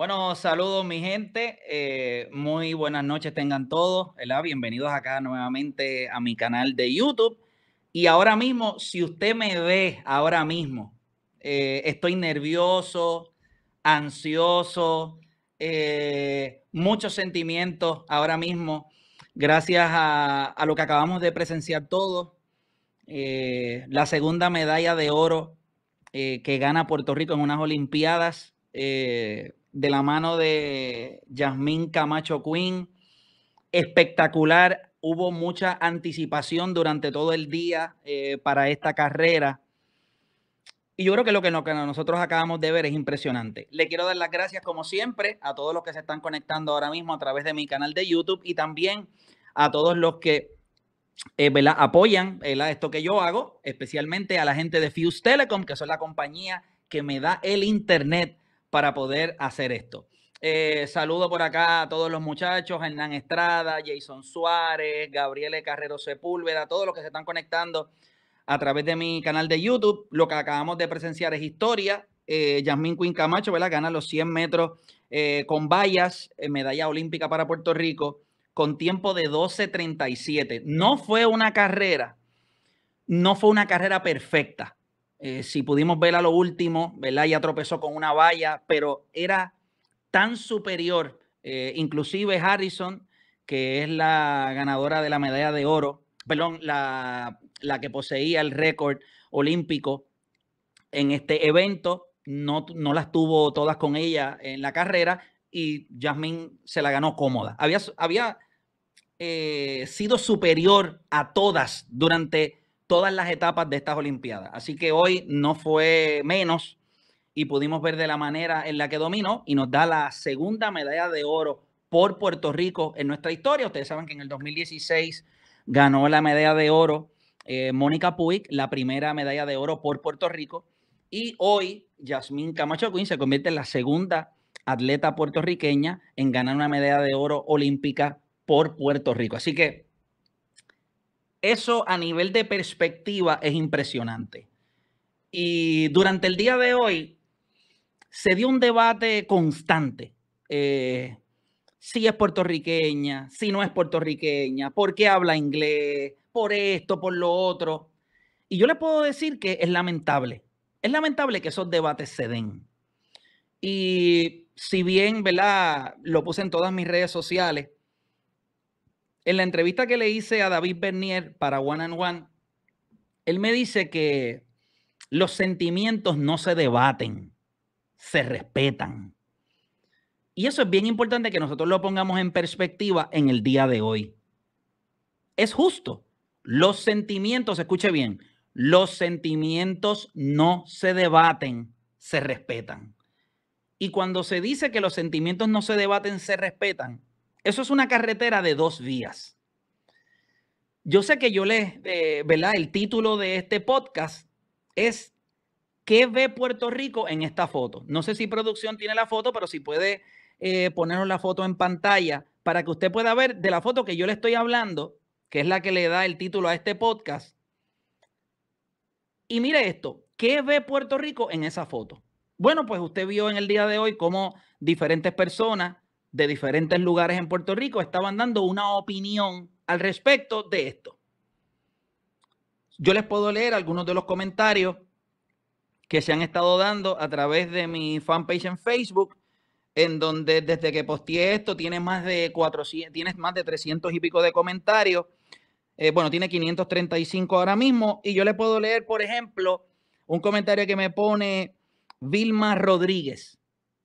Bueno, saludos mi gente, eh, muy buenas noches tengan todos, ¿verdad? Bienvenidos acá nuevamente a mi canal de YouTube. Y ahora mismo, si usted me ve ahora mismo, eh, estoy nervioso, ansioso, eh, muchos sentimientos ahora mismo, gracias a, lo que acabamos de presenciar todos, la segunda medalla de oro que gana Puerto Rico en unas Olimpiadas de la mano de Yasmín Camacho Quinn. Espectacular, hubo mucha anticipación durante todo el día eh, para esta carrera. Y yo creo que lo que nosotros acabamos de ver es impresionante. Le quiero dar las gracias, como siempre, a todos los que se están conectando ahora mismo a través de mi canal de YouTube y también a todos los que eh, apoyan esto que yo hago, especialmente a la gente de Fuse Telecom, que son la compañía que me da el Internet para poder hacer esto. Eh, saludo por acá a todos los muchachos, Hernán Estrada, Jason Suárez, Gabriel Carrero Sepúlveda, todos los que se están conectando a través de mi canal de YouTube. Lo que acabamos de presenciar es historia. Eh, Yasmín Quinn Camacho, ¿verdad? Gana los 100 metros eh, con vallas, eh, medalla olímpica para Puerto Rico, con tiempo de 12.37. No fue una carrera, no fue una carrera perfecta, eh, si pudimos ver a lo último, ¿verdad? Ya tropezó con una valla, pero era tan superior, eh, inclusive Harrison, que es la ganadora de la medalla de oro, perdón, la, que poseía el récord olímpico en este evento, no, las tuvo todas con ella en la carrera y Jasmine se la ganó cómoda. Había, eh, sido superior a todas durante todas las etapas de estas Olimpiadas. Así que hoy no fue menos y pudimos ver de la manera en la que dominó y nos da la segunda medalla de oro por Puerto Rico en nuestra historia. Ustedes saben que en el 2016 ganó la medalla de oro eh, Mónica Puig, la primera medalla de oro por Puerto Rico. Y hoy Yasmín Camacho Quinn se convierte en la segunda atleta puertorriqueña en ganar una medalla de oro olímpica por Puerto Rico. Así que eso a nivel de perspectiva es impresionante. Y durante el día de hoy se dio un debate constante. Eh, si es puertorriqueña, si no es puertorriqueña, por qué habla inglés, por esto, por lo otro. Y yo le puedo decir que es lamentable. Es lamentable que esos debates se den. Y si bien, ¿verdad? Lo puse en todas mis redes sociales en la entrevista que le hice a David Bernier para One and One, él me dice que los sentimientos no se debaten, se respetan. Y eso es bien importante que nosotros lo pongamos en perspectiva en el día de hoy. Es justo. Los sentimientos, escuche bien, los sentimientos no se debaten, se respetan. Y cuando se dice que los sentimientos no se debaten, se respetan, eso es una carretera de dos vías. Yo sé que yo le, eh, ¿verdad? El título de este podcast es ¿Qué ve Puerto Rico en esta foto? No sé si producción tiene la foto, pero si puede eh, ponernos la foto en pantalla para que usted pueda ver de la foto que yo le estoy hablando, que es la que le da el título a este podcast. Y mire esto, ¿qué ve Puerto Rico en esa foto? Bueno, pues usted vio en el día de hoy cómo diferentes personas de diferentes lugares en Puerto Rico estaban dando una opinión al respecto de esto. Yo les puedo leer algunos de los comentarios que se han estado dando a través de mi fanpage en Facebook, en donde desde que posteé esto tiene más de 400, tienes más de 300 y pico de comentarios. Eh, bueno, tiene 535 ahora mismo y yo le puedo leer, por ejemplo, un comentario que me pone Vilma Rodríguez.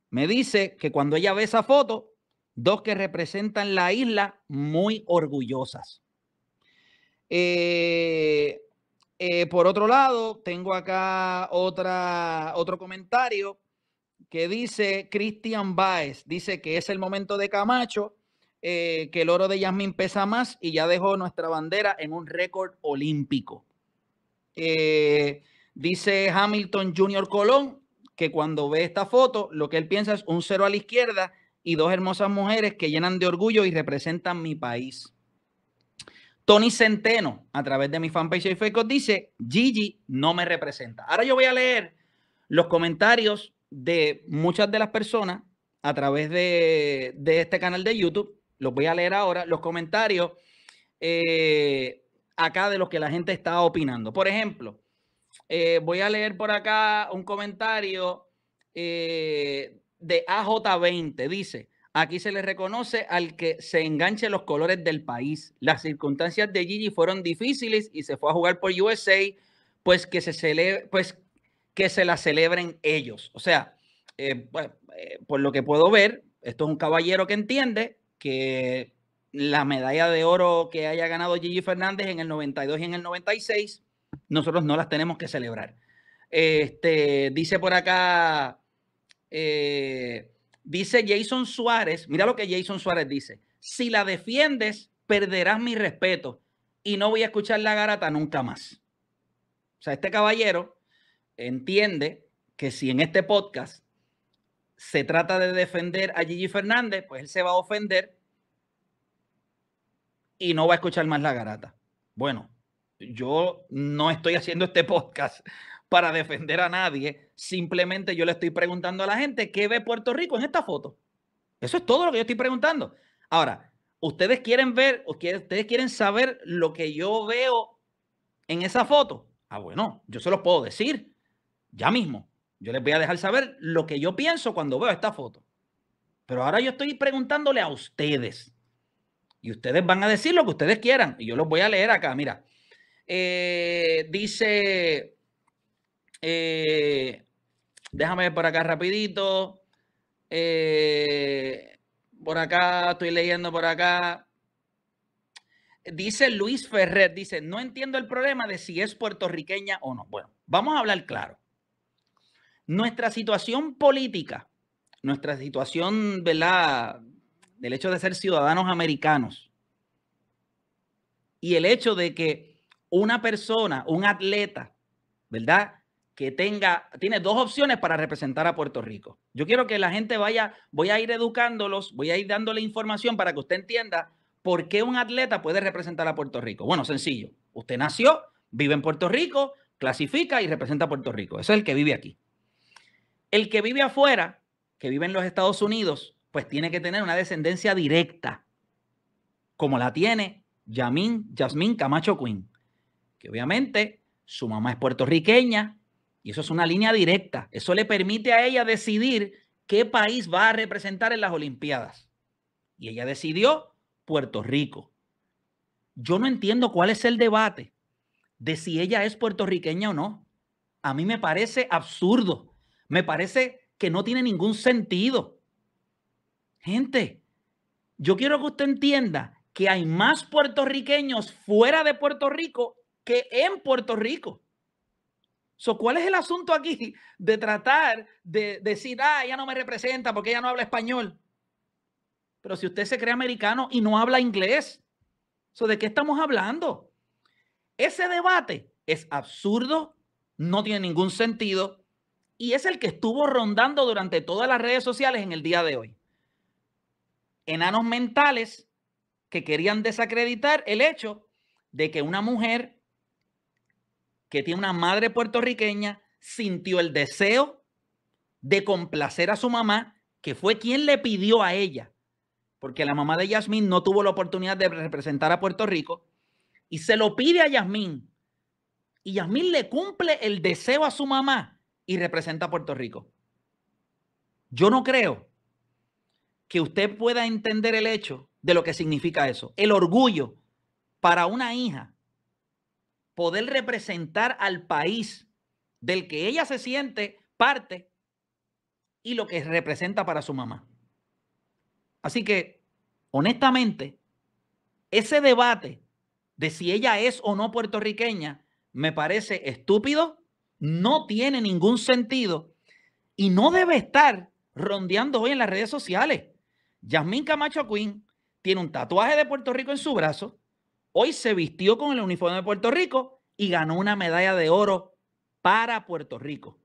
Me dice que cuando ella ve esa foto, dos que representan la isla muy orgullosas. Eh, eh, por otro lado, tengo acá otra, otro comentario que dice Christian Baez, dice que es el momento de Camacho, eh, que el oro de Yasmín pesa más y ya dejó nuestra bandera en un récord olímpico. dice Hamilton Junior Colón que cuando ve esta foto, lo que él piensa es un cero a la izquierda y dos hermosas mujeres que llenan de orgullo y representan mi país. Tony Centeno, a través de mi fanpage y Facebook, dice, Gigi no me representa. Ahora yo voy a leer los comentarios de muchas de las personas a través de, este canal de YouTube. Los voy a leer ahora, los comentarios eh, acá de los que la gente está opinando. Por ejemplo, eh, voy a leer por acá un comentario eh, de AJ20 dice, aquí se le reconoce al que se enganche los colores del país. Las circunstancias de Gigi fueron difíciles y se fue a jugar por USA, pues que se, celebre pues que se la celebren ellos. O sea, eh, eh, por lo que puedo ver, esto es un caballero que entiende que la medalla de oro que haya ganado Gigi Fernández en el 92 y en el 96, nosotros no las tenemos que celebrar. Este, dice por acá eh, dice Jason Suárez, mira lo que Jason Suárez dice, si la defiendes, perderás mi respeto y no voy a escuchar la garata nunca más. O sea, este caballero entiende que si en este podcast se trata de defender a Gigi Fernández, pues él se va a ofender y no va a escuchar más la garata. Bueno, yo no estoy haciendo este podcast para defender a nadie, Simplemente yo le estoy preguntando a la gente qué ve Puerto Rico en esta foto. Eso es todo lo que yo estoy preguntando. Ahora, ustedes quieren ver, ustedes quieren saber lo que yo veo en esa foto. Ah, bueno, yo se los puedo decir ya mismo. Yo les voy a dejar saber lo que yo pienso cuando veo esta foto. Pero ahora yo estoy preguntándole a ustedes. Y ustedes van a decir lo que ustedes quieran. Y yo los voy a leer acá. Mira, eh, dice eh, Déjame ver por acá rapidito. Eh, por acá, estoy leyendo por acá. Dice Luis Ferrer, dice, no entiendo el problema de si es puertorriqueña o no. Bueno, vamos a hablar claro. Nuestra situación política, nuestra situación, ¿verdad? Del hecho de ser ciudadanos americanos y el hecho de que una persona, un atleta, ¿verdad? que tenga, tiene dos opciones para representar a Puerto Rico. Yo quiero que la gente vaya, voy a ir educándolos, voy a ir dándole información para que usted entienda por qué un atleta puede representar a Puerto Rico. Bueno, sencillo, usted nació, vive en Puerto Rico, clasifica y representa a Puerto Rico. Ese es el que vive aquí. El que vive afuera, que vive en los Estados Unidos, pues tiene que tener una descendencia directa, como la tiene yamín Yasmín Camacho Quinn, que obviamente su mamá es puertorriqueña, y eso es una línea directa. Eso le permite a ella decidir qué país va a representar en las Olimpiadas. Y ella decidió Puerto Rico. Yo no entiendo cuál es el debate de si ella es puertorriqueña o no. A mí me parece absurdo. Me parece que no tiene ningún sentido. Gente, yo quiero que usted entienda que hay más puertorriqueños fuera de Puerto Rico que en Puerto Rico. ¿Cuál es el asunto aquí de tratar de decir, ah, ella no me representa porque ella no habla español? Pero si usted se cree americano y no habla inglés, so, ¿de qué estamos hablando? Ese debate es absurdo, no tiene ningún sentido y es el que estuvo rondando durante todas las redes sociales en el día de hoy. Enanos mentales que querían desacreditar el hecho de que una mujer que tiene una madre puertorriqueña, sintió el deseo de complacer a su mamá, que fue quien le pidió a ella, porque la mamá de Yasmín no tuvo la oportunidad de representar a Puerto Rico, y se lo pide a Yasmín. Y Yasmín le cumple el deseo a su mamá y representa a Puerto Rico. Yo no creo que usted pueda entender el hecho de lo que significa eso. El orgullo para una hija poder representar al país del que ella se siente parte y lo que representa para su mamá. Así que, honestamente, ese debate de si ella es o no puertorriqueña me parece estúpido, no tiene ningún sentido y no debe estar rondeando hoy en las redes sociales. Yasmín Camacho Quinn tiene un tatuaje de Puerto Rico en su brazo, Hoy se vistió con el uniforme de Puerto Rico y ganó una medalla de oro para Puerto Rico.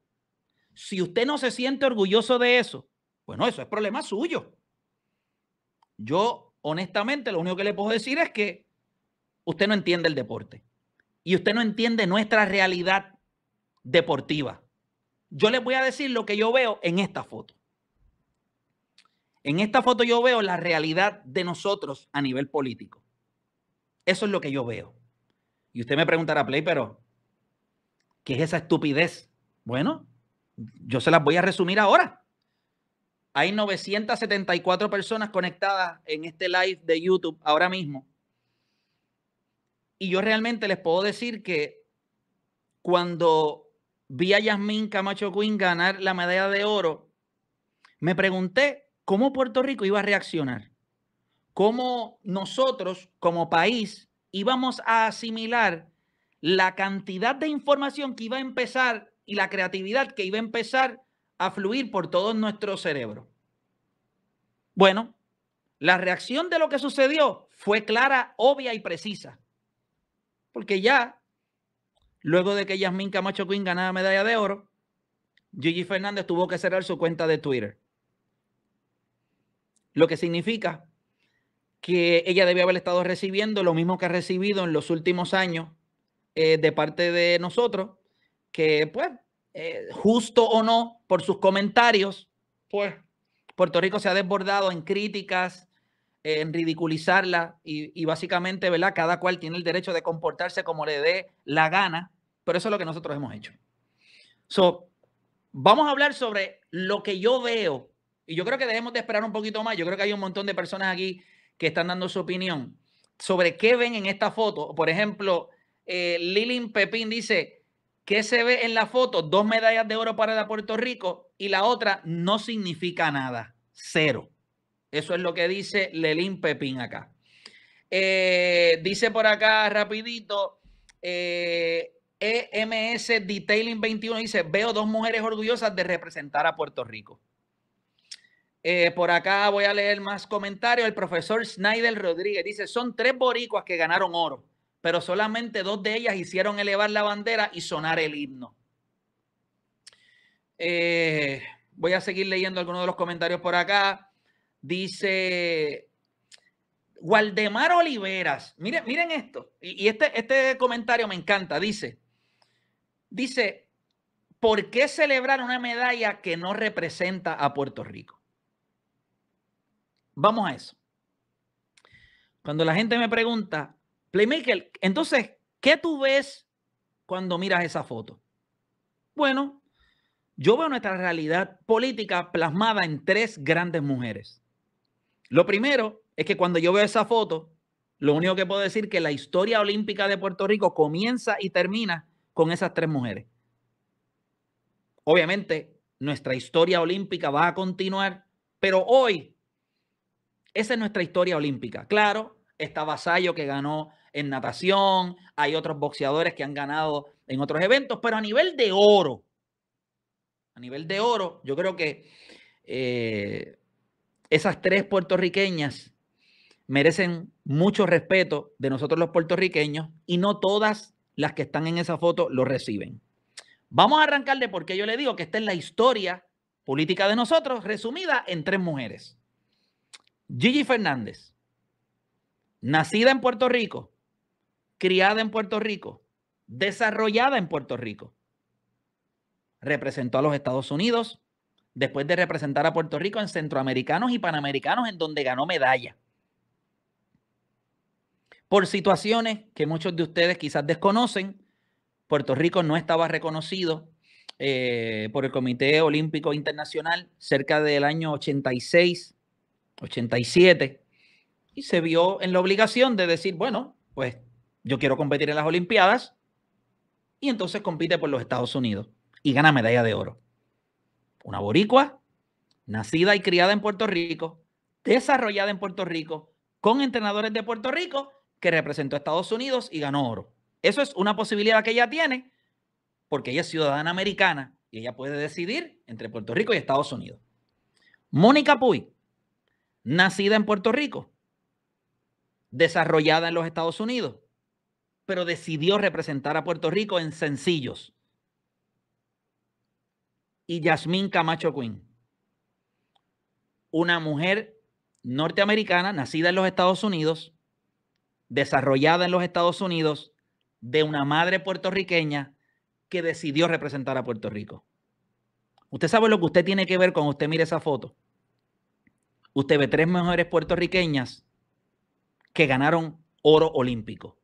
Si usted no se siente orgulloso de eso, bueno, eso es problema suyo. Yo, honestamente, lo único que le puedo decir es que usted no entiende el deporte y usted no entiende nuestra realidad deportiva. Yo les voy a decir lo que yo veo en esta foto. En esta foto yo veo la realidad de nosotros a nivel político. Eso es lo que yo veo. Y usted me preguntará, Play, pero ¿qué es esa estupidez? Bueno, yo se las voy a resumir ahora. Hay 974 personas conectadas en este live de YouTube ahora mismo. Y yo realmente les puedo decir que cuando vi a Yasmín Camacho Quinn ganar la medalla de oro, me pregunté cómo Puerto Rico iba a reaccionar cómo nosotros como país íbamos a asimilar la cantidad de información que iba a empezar y la creatividad que iba a empezar a fluir por todo nuestro cerebro. Bueno, la reacción de lo que sucedió fue clara, obvia y precisa. Porque ya, luego de que Yasmin Camacho Quinn ganara medalla de oro, Gigi Fernández tuvo que cerrar su cuenta de Twitter. Lo que significa que ella debía haber estado recibiendo, lo mismo que ha recibido en los últimos años eh, de parte de nosotros, que pues, eh, justo o no, por sus comentarios, pues Puerto Rico se ha desbordado en críticas, en ridiculizarla y, y, básicamente, ¿verdad? Cada cual tiene el derecho de comportarse como le dé la gana, pero eso es lo que nosotros hemos hecho. So, vamos a hablar sobre lo que yo veo y yo creo que debemos de esperar un poquito más. Yo creo que hay un montón de personas aquí que están dando su opinión sobre qué ven en esta foto. Por ejemplo, eh, Lilin Pepín dice, ¿qué se ve en la foto? Dos medallas de oro para la Puerto Rico y la otra no significa nada, cero. Eso es lo que dice Lilin Pepín acá. Eh, dice por acá rapidito, EMS eh, e Detailing 21 dice, veo dos mujeres orgullosas de representar a Puerto Rico. Eh, por acá voy a leer más comentarios. El profesor Snyder Rodríguez dice, son tres boricuas que ganaron oro, pero solamente dos de ellas hicieron elevar la bandera y sonar el himno. Eh, voy a seguir leyendo algunos de los comentarios por acá. Dice Waldemar Oliveras. Miren, miren esto. Y, este, este comentario me encanta. Dice, dice, ¿por qué celebrar una medalla que no representa a Puerto Rico? Vamos a eso. Cuando la gente me pregunta, Playmaker, entonces, ¿qué tú ves cuando miras esa foto? Bueno, yo veo nuestra realidad política plasmada en tres grandes mujeres. Lo primero es que cuando yo veo esa foto, lo único que puedo decir es que la historia olímpica de Puerto Rico comienza y termina con esas tres mujeres. Obviamente, nuestra historia olímpica va a continuar, pero hoy esa es nuestra historia olímpica. Claro, está Vasallo que ganó en natación, hay otros boxeadores que han ganado en otros eventos, pero a nivel de oro, a nivel de oro, yo creo que eh, esas tres puertorriqueñas merecen mucho respeto de nosotros los puertorriqueños y no todas las que están en esa foto lo reciben. Vamos a arrancarle porque yo le digo que esta es la historia política de nosotros, resumida en tres mujeres. Gigi Fernández, nacida en Puerto Rico, criada en Puerto Rico, desarrollada en Puerto Rico, representó a los Estados Unidos después de representar a Puerto Rico en centroamericanos y panamericanos en donde ganó medalla. Por situaciones que muchos de ustedes quizás desconocen, Puerto Rico no estaba reconocido eh, por el Comité Olímpico Internacional cerca del año 86 87, y se vio en la obligación de decir, bueno, pues yo quiero competir en las Olimpiadas, y entonces compite por los Estados Unidos y gana medalla de oro. Una boricua, nacida y criada en Puerto Rico, desarrollada en Puerto Rico, con entrenadores de Puerto Rico, que representó a Estados Unidos y ganó oro. Eso es una posibilidad que ella tiene porque ella es ciudadana americana y ella puede decidir entre Puerto Rico y Estados Unidos. Mónica Puy nacida en Puerto Rico, desarrollada en los Estados Unidos, pero decidió representar a Puerto Rico en sencillos. Y Yasmín Camacho Quinn, una mujer norteamericana, nacida en los Estados Unidos, desarrollada en los Estados Unidos, de una madre puertorriqueña que decidió representar a Puerto Rico. Usted sabe lo que usted tiene que ver cuando usted mire esa foto usted ve tres mujeres puertorriqueñas que ganaron oro olímpico.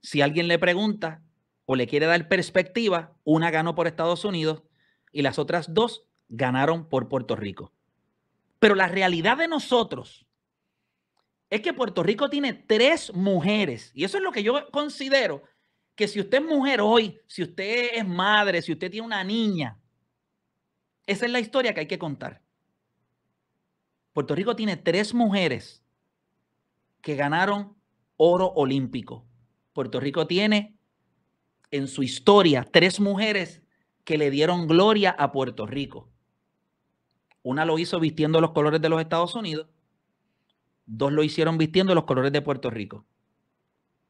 Si alguien le pregunta o le quiere dar perspectiva, una ganó por Estados Unidos y las otras dos ganaron por Puerto Rico. Pero la realidad de nosotros es que Puerto Rico tiene tres mujeres. Y eso es lo que yo considero que si usted es mujer hoy, si usted es madre, si usted tiene una niña, esa es la historia que hay que contar. Puerto Rico tiene tres mujeres que ganaron oro olímpico. Puerto Rico tiene en su historia tres mujeres que le dieron gloria a Puerto Rico. Una lo hizo vistiendo los colores de los Estados Unidos, dos lo hicieron vistiendo los colores de Puerto Rico.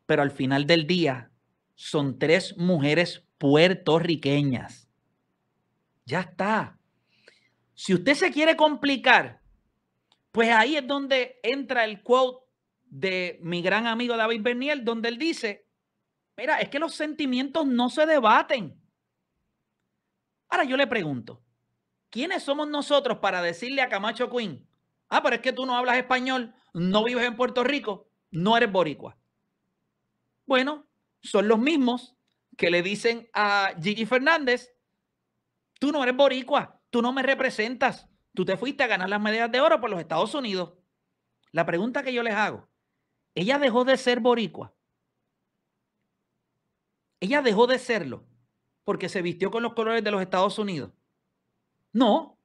Pero al final del día son tres mujeres puertorriqueñas. Ya está. Si usted se quiere complicar, pues ahí es donde entra el quote de mi gran amigo David Bernier, donde él dice, mira, es que los sentimientos no se debaten. Ahora yo le pregunto, ¿quiénes somos nosotros para decirle a Camacho Quinn, ah, pero es que tú no hablas español, no vives en Puerto Rico, no eres boricua? Bueno, son los mismos que le dicen a Gigi Fernández, tú no eres boricua, tú no me representas, Tú te fuiste a ganar las medallas de oro por los Estados Unidos. La pregunta que yo les hago, ella dejó de ser boricua. Ella dejó de serlo porque se vistió con los colores de los Estados Unidos. No.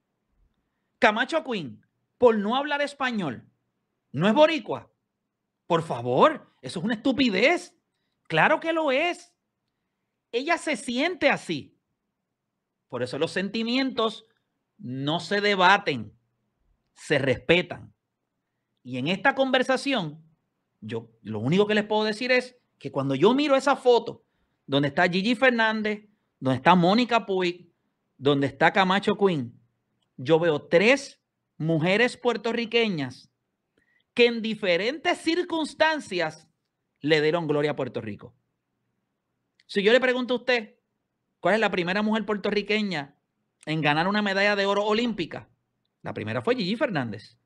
Camacho Quinn, por no hablar español, no es boricua. Por favor, eso es una estupidez. Claro que lo es. Ella se siente así. Por eso los sentimientos no se debaten, se respetan. Y en esta conversación, yo lo único que les puedo decir es que cuando yo miro esa foto, donde está Gigi Fernández, donde está Mónica Puig, donde está Camacho Quinn, yo veo tres mujeres puertorriqueñas que en diferentes circunstancias le dieron gloria a Puerto Rico. Si yo le pregunto a usted, ¿cuál es la primera mujer puertorriqueña en ganar una medalla de oro olímpica? La primera fue Gigi Fernández,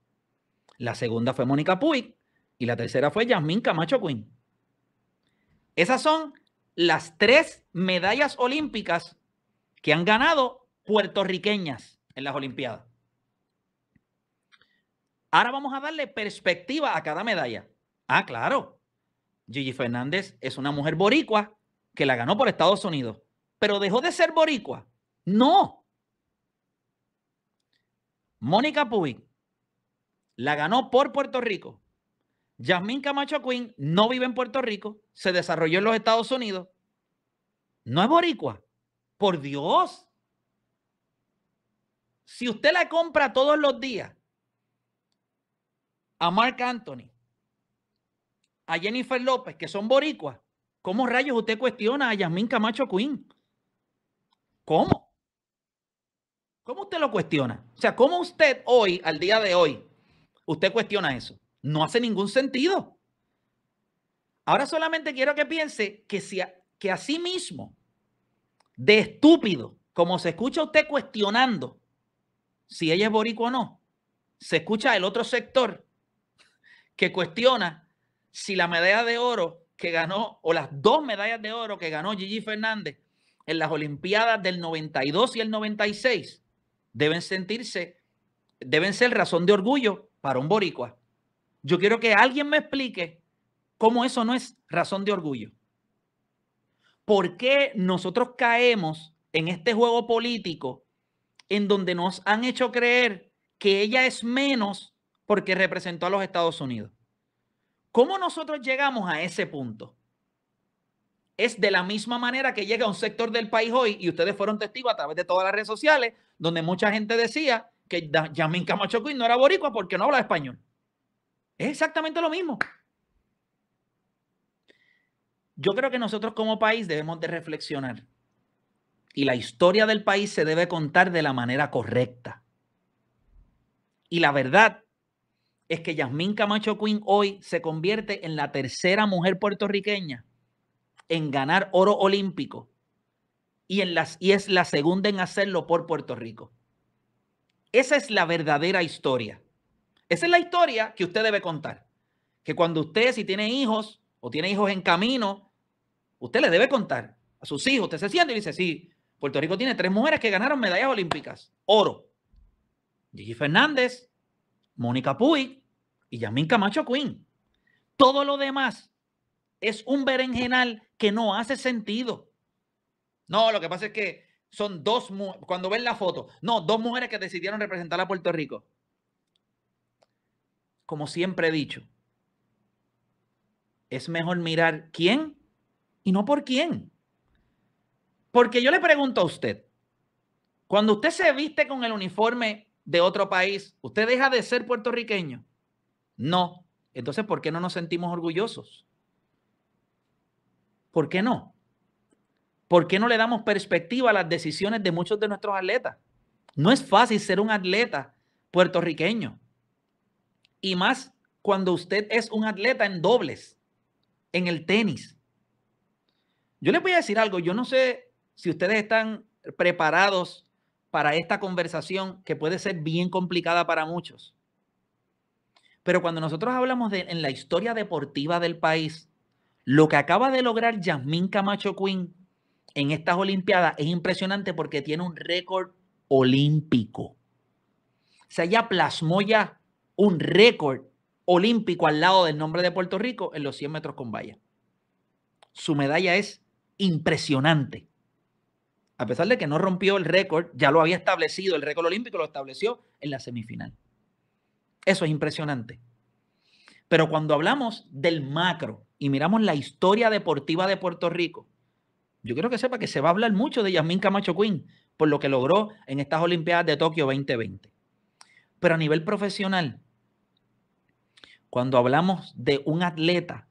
la segunda fue Mónica Puig y la tercera fue Yasmín Camacho Quinn. Esas son las tres medallas olímpicas que han ganado puertorriqueñas en las Olimpiadas. Ahora vamos a darle perspectiva a cada medalla. Ah, claro. Gigi Fernández es una mujer boricua que la ganó por Estados Unidos, pero dejó de ser boricua. No. Mónica Puig la ganó por Puerto Rico. Yasmín Camacho Queen no vive en Puerto Rico, se desarrolló en los Estados Unidos. No es boricua. Por Dios. Si usted la compra todos los días a Mark Anthony, a Jennifer López, que son boricuas, ¿cómo rayos usted cuestiona a Yasmín Camacho Queen? ¿Cómo? ¿Cómo usted lo cuestiona? O sea, ¿cómo usted hoy, al día de hoy, usted cuestiona eso? No hace ningún sentido. Ahora solamente quiero que piense que, si, que mismo, de estúpido, como se escucha usted cuestionando si ella es boricua o no, se escucha el otro sector que cuestiona si la medalla de oro que ganó, o las dos medallas de oro que ganó Gigi Fernández en las Olimpiadas del 92 y el 96, deben sentirse, deben ser razón de orgullo para un boricua. Yo quiero que alguien me explique cómo eso no es razón de orgullo. ¿Por qué nosotros caemos en este juego político en donde nos han hecho creer que ella es menos porque representó a los Estados Unidos? ¿Cómo nosotros llegamos a ese punto? es de la misma manera que llega a un sector del país hoy, y ustedes fueron testigos a través de todas las redes sociales, donde mucha gente decía que Yasmin Camacho Quinn no era boricua porque no habla español. Es exactamente lo mismo. Yo creo que nosotros como país debemos de reflexionar y la historia del país se debe contar de la manera correcta. Y la verdad es que Yasmín Camacho Quinn hoy se convierte en la tercera mujer puertorriqueña en ganar oro olímpico y, en las, y es la segunda en hacerlo por Puerto Rico. Esa es la verdadera historia. Esa es la historia que usted debe contar. Que cuando usted, si tiene hijos o tiene hijos en camino, usted le debe contar a sus hijos. Usted se siente y dice, sí, Puerto Rico tiene tres mujeres que ganaron medallas olímpicas. Oro. Gigi Fernández, Mónica Puy y Yamín Camacho Quinn. Todo lo demás es un berenjenal que no hace sentido. No, lo que pasa es que son dos, cuando ven la foto, no, dos mujeres que decidieron representar a Puerto Rico. Como siempre he dicho, es mejor mirar quién y no por quién. Porque yo le pregunto a usted, cuando usted se viste con el uniforme de otro país, ¿usted deja de ser puertorriqueño? No. Entonces, ¿por qué no nos sentimos orgullosos? ¿Por qué no? ¿Por qué no le damos perspectiva a las decisiones de muchos de nuestros atletas? No es fácil ser un atleta puertorriqueño. Y más cuando usted es un atleta en dobles, en el tenis. Yo les voy a decir algo, yo no sé si ustedes están preparados para esta conversación que puede ser bien complicada para muchos. Pero cuando nosotros hablamos de, en la historia deportiva del país, lo que acaba de lograr Yasmín Camacho Quinn en estas Olimpiadas es impresionante porque tiene un récord olímpico. O sea, ella plasmó ya un récord olímpico al lado del nombre de Puerto Rico en los 100 metros con valla. Su medalla es impresionante. A pesar de que no rompió el récord, ya lo había establecido, el récord olímpico lo estableció en la semifinal. Eso es impresionante. Pero cuando hablamos del macro, y miramos la historia deportiva de Puerto Rico, yo quiero que sepa que se va a hablar mucho de Yasmín Camacho Quinn por lo que logró en estas Olimpiadas de Tokio 2020. Pero a nivel profesional, cuando hablamos de un atleta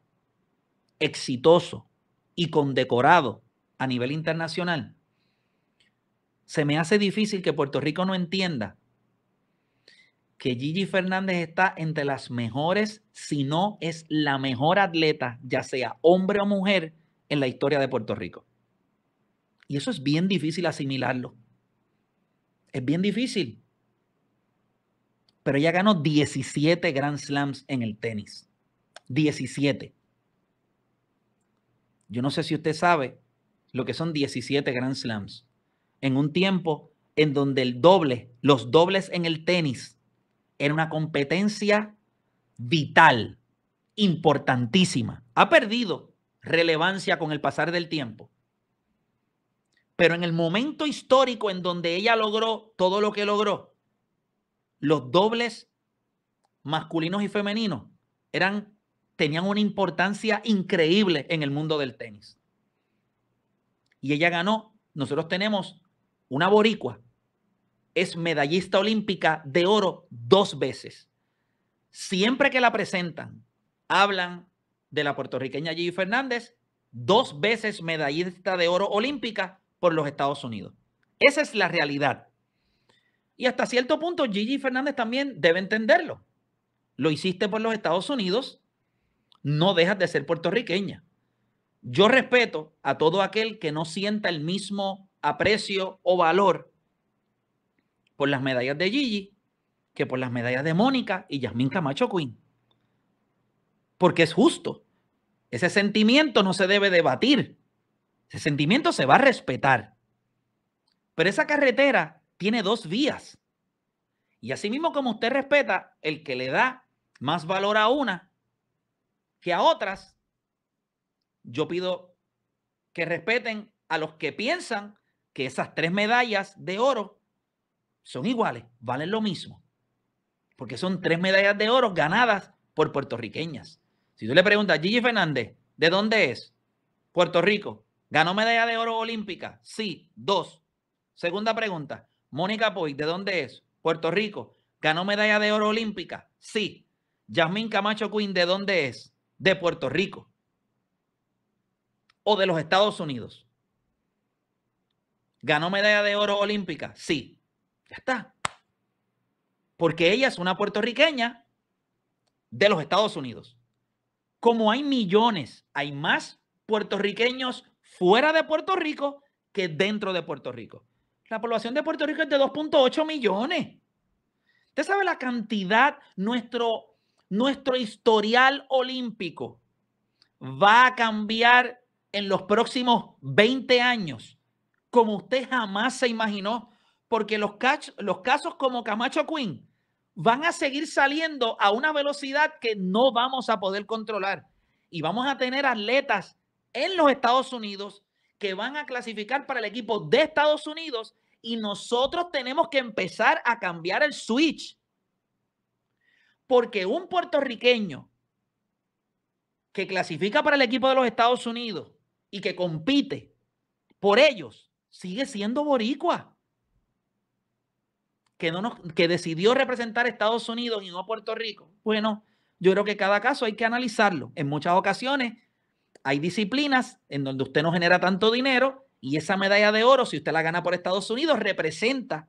exitoso y condecorado a nivel internacional, se me hace difícil que Puerto Rico no entienda que Gigi Fernández está entre las mejores, si no es la mejor atleta, ya sea hombre o mujer, en la historia de Puerto Rico. Y eso es bien difícil asimilarlo. Es bien difícil. Pero ella ganó 17 Grand Slams en el tenis. 17. Yo no sé si usted sabe lo que son 17 Grand Slams. En un tiempo en donde el doble, los dobles en el tenis era una competencia vital, importantísima. Ha perdido relevancia con el pasar del tiempo. Pero en el momento histórico en donde ella logró todo lo que logró, los dobles masculinos y femeninos eran, tenían una importancia increíble en el mundo del tenis. Y ella ganó. Nosotros tenemos una boricua es medallista olímpica de oro dos veces. Siempre que la presentan, hablan de la puertorriqueña Gigi Fernández, dos veces medallista de oro olímpica por los Estados Unidos. Esa es la realidad. Y hasta cierto punto Gigi Fernández también debe entenderlo. Lo hiciste por los Estados Unidos, no dejas de ser puertorriqueña. Yo respeto a todo aquel que no sienta el mismo aprecio o valor por las medallas de Gigi que por las medallas de Mónica y Yasmín Camacho Quinn. Porque es justo. Ese sentimiento no se debe debatir. Ese sentimiento se va a respetar. Pero esa carretera tiene dos vías. Y así mismo como usted respeta, el que le da más valor a una que a otras, yo pido que respeten a los que piensan que esas tres medallas de oro son iguales, valen lo mismo. Porque son tres medallas de oro ganadas por puertorriqueñas. Si tú le preguntas, Gigi Fernández, ¿de dónde es? Puerto Rico. ¿Ganó medalla de oro olímpica? Sí, dos. Segunda pregunta, Mónica Poy, ¿de dónde es? Puerto Rico. ¿Ganó medalla de oro olímpica? Sí. Yasmín Camacho Quinn, ¿de dónde es? De Puerto Rico. O de los Estados Unidos. ¿Ganó medalla de oro olímpica? Sí está. Porque ella es una puertorriqueña de los Estados Unidos. Como hay millones, hay más puertorriqueños fuera de Puerto Rico que dentro de Puerto Rico. La población de Puerto Rico es de 2.8 millones. Usted sabe la cantidad, nuestro, nuestro historial olímpico va a cambiar en los próximos 20 años, como usted jamás se imaginó porque los, casos como Camacho Quinn van a seguir saliendo a una velocidad que no vamos a poder controlar. Y vamos a tener atletas en los Estados Unidos que van a clasificar para el equipo de Estados Unidos y nosotros tenemos que empezar a cambiar el switch. Porque un puertorriqueño que clasifica para el equipo de los Estados Unidos y que compite por ellos, sigue siendo boricua que, decidió representar Estados Unidos y no a Puerto Rico? Bueno, yo creo que cada caso hay que analizarlo. En muchas ocasiones hay disciplinas en donde usted no genera tanto dinero y esa medalla de oro, si usted la gana por Estados Unidos, representa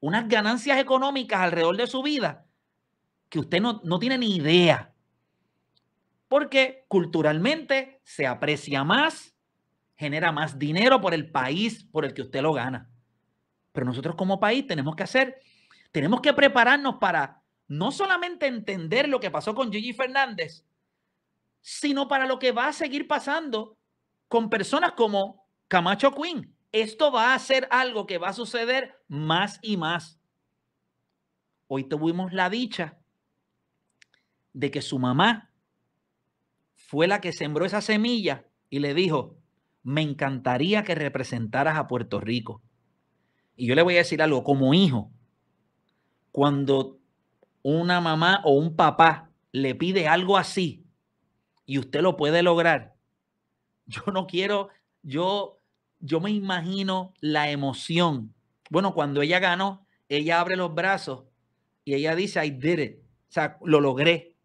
unas ganancias económicas alrededor de su vida que usted no tiene ni idea. Porque culturalmente se aprecia más, genera más dinero por el país por el que usted lo gana. Pero nosotros como país tenemos que hacer, tenemos que prepararnos para no solamente entender lo que pasó con Gigi Fernández, sino para lo que va a seguir pasando con personas como Camacho Quinn. Esto va a ser algo que va a suceder más y más. Hoy tuvimos la dicha de que su mamá fue la que sembró esa semilla y le dijo, me encantaría que representaras a Puerto Rico. Y yo le voy a decir algo, como hijo, cuando una mamá o un papá le pide algo así y usted lo puede lograr, yo no quiero, yo, yo me imagino la emoción. Bueno, cuando ella ganó, ella abre los brazos y ella dice, I did it. O sea, lo logré.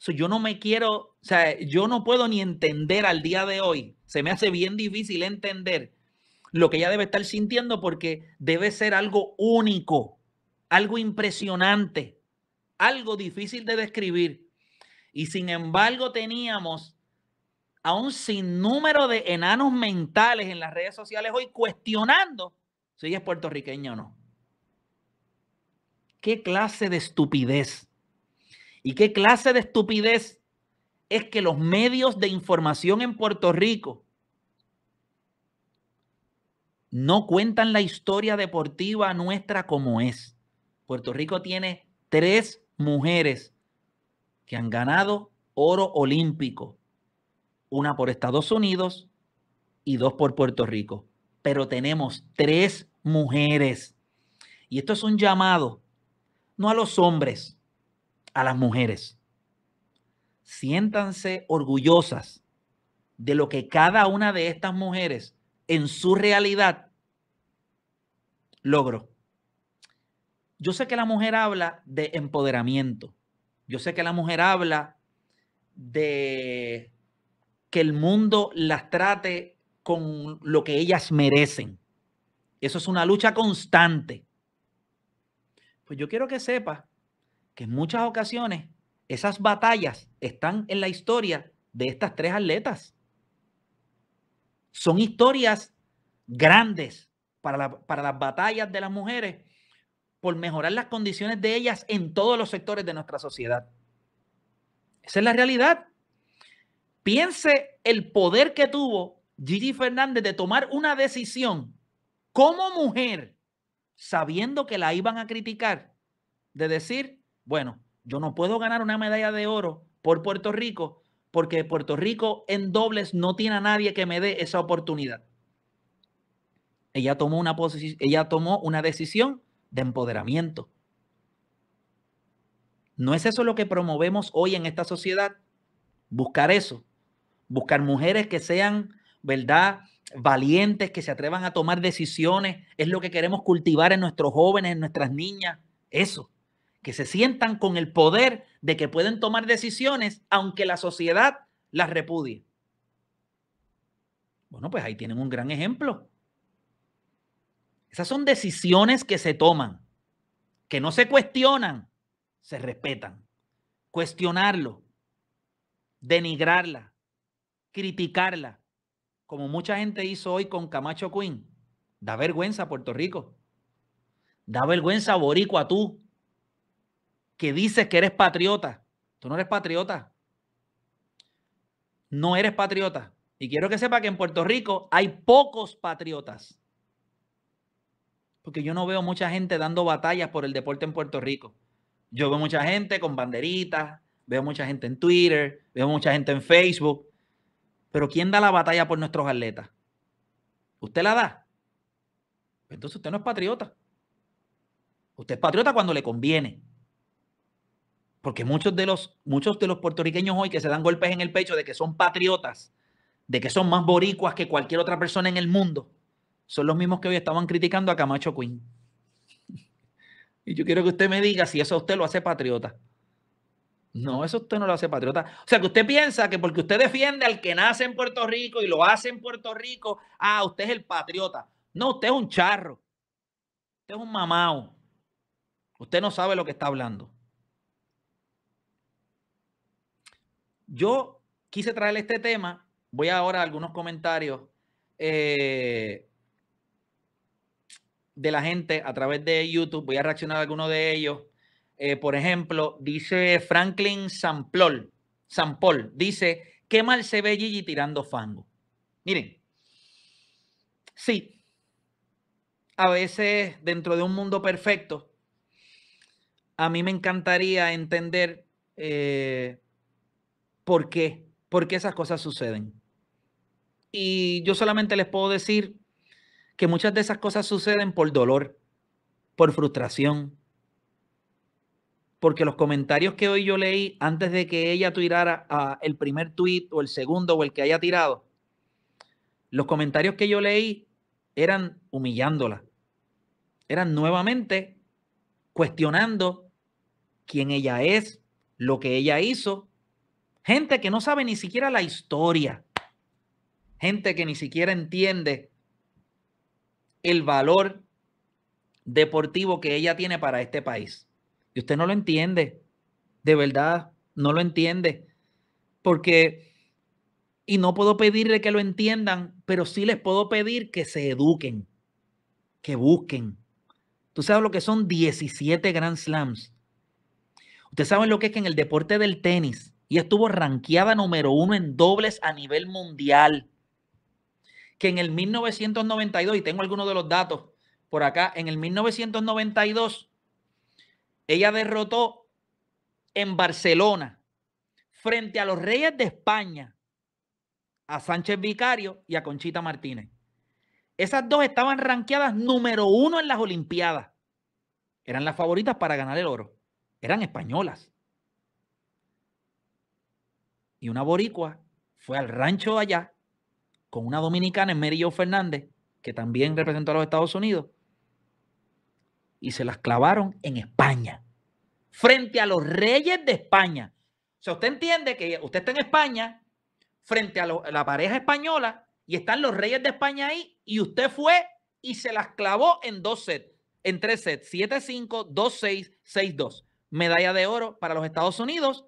yo no me quiero, o sea, yo no puedo ni entender al día de hoy. Se me hace bien difícil entender lo que ella debe estar sintiendo porque debe ser algo único, algo impresionante, algo difícil de describir. Y sin embargo teníamos a un sinnúmero de enanos mentales en las redes sociales hoy cuestionando si ella es puertorriqueña o no. ¿Qué clase de estupidez? ¿Y qué clase de estupidez es que los medios de información en Puerto Rico no cuentan la historia deportiva nuestra como es. Puerto Rico tiene tres mujeres que han ganado oro olímpico, una por Estados Unidos y dos por Puerto Rico. Pero tenemos tres mujeres. Y esto es un llamado, no a los hombres, a las mujeres. Siéntanse orgullosas de lo que cada una de estas mujeres en su realidad, logro. Yo sé que la mujer habla de empoderamiento. Yo sé que la mujer habla de que el mundo las trate con lo que ellas merecen. Eso es una lucha constante. Pues yo quiero que sepa que en muchas ocasiones esas batallas están en la historia de estas tres atletas. Son historias grandes para, las batallas de las mujeres por mejorar las condiciones de ellas en todos los sectores de nuestra sociedad. Esa es la realidad. Piense el poder que tuvo Gigi Fernández de tomar una decisión como mujer, sabiendo que la iban a criticar, de decir, bueno, yo no puedo ganar una medalla de oro por Puerto Rico porque Puerto Rico en dobles no tiene a nadie que me dé esa oportunidad. Ella tomó una, ella tomó una decisión de empoderamiento. ¿No es eso lo que promovemos hoy en esta sociedad? Buscar eso, buscar mujeres que sean, ¿verdad? Valientes, que se atrevan a tomar decisiones. Es lo que queremos cultivar en nuestros jóvenes, en nuestras niñas. Eso que se sientan con el poder de que pueden tomar decisiones aunque la sociedad las repudie. Bueno, pues ahí tienen un gran ejemplo. Esas son decisiones que se toman, que no se cuestionan, se respetan. Cuestionarlo, denigrarla, criticarla, como mucha gente hizo hoy con Camacho Quinn. Da vergüenza a Puerto Rico. Da vergüenza Boricua tú que dices que eres patriota. Tú no eres patriota. No eres patriota. Y quiero que sepa que en Puerto Rico hay pocos patriotas. Porque yo no veo mucha gente dando batallas por el deporte en Puerto Rico. Yo veo mucha gente con banderitas, veo mucha gente en Twitter, veo mucha gente en Facebook. Pero ¿quién da la batalla por nuestros atletas? ¿Usted la da? Pues entonces usted no es patriota. Usted es patriota cuando le conviene. Porque muchos de, los, muchos de los puertorriqueños hoy que se dan golpes en el pecho de que son patriotas, de que son más boricuas que cualquier otra persona en el mundo, son los mismos que hoy estaban criticando a Camacho Quinn. Y yo quiero que usted me diga si eso a usted lo hace patriota. No, eso usted no lo hace patriota. O sea, que usted piensa que porque usted defiende al que nace en Puerto Rico y lo hace en Puerto Rico, ah, usted es el patriota. No, usted es un charro. Usted es un mamao. Usted no sabe lo que está hablando. Yo quise traer este tema. Voy ahora a algunos comentarios eh, de la gente a través de YouTube. Voy a reaccionar a algunos de ellos. Eh, por ejemplo, dice Franklin san Sampol, dice, qué mal se ve Gigi tirando fango. Miren, sí, a veces dentro de un mundo perfecto, a mí me encantaría entender eh, por qué, por qué esas cosas suceden. Y yo solamente les puedo decir que muchas de esas cosas suceden por dolor, por frustración, porque los comentarios que hoy yo leí antes de que ella tirara ah, el primer tweet o el segundo o el que haya tirado, los comentarios que yo leí eran humillándola, eran nuevamente cuestionando quién ella es, lo que ella hizo gente que no sabe ni siquiera la historia, gente que ni siquiera entiende el valor deportivo que ella tiene para este país. Y usted no lo entiende, de verdad, no lo entiende, porque, y no puedo pedirle que lo entiendan, pero sí les puedo pedir que se eduquen, que busquen. Tú sabes lo que son 17 Grand Slams. Ustedes saben lo que es que en el deporte del tenis, y estuvo ranqueada número uno en dobles a nivel mundial. Que en el 1992, y tengo algunos de los datos por acá, en el 1992, ella derrotó en Barcelona, frente a los Reyes de España, a Sánchez Vicario y a Conchita Martínez. Esas dos estaban ranqueadas número uno en las Olimpiadas. Eran las favoritas para ganar el oro. Eran españolas y una boricua fue al rancho allá con una dominicana, en Mary Fernández, que también representó a los Estados Unidos, y se las clavaron en España, frente a los reyes de España. O sea, usted entiende que usted está en España, frente a, la pareja española, y están los reyes de España ahí, y usted fue y se las clavó en dos sets, en tres sets, 7-5, 2-6, 6-2. Medalla de oro para los Estados Unidos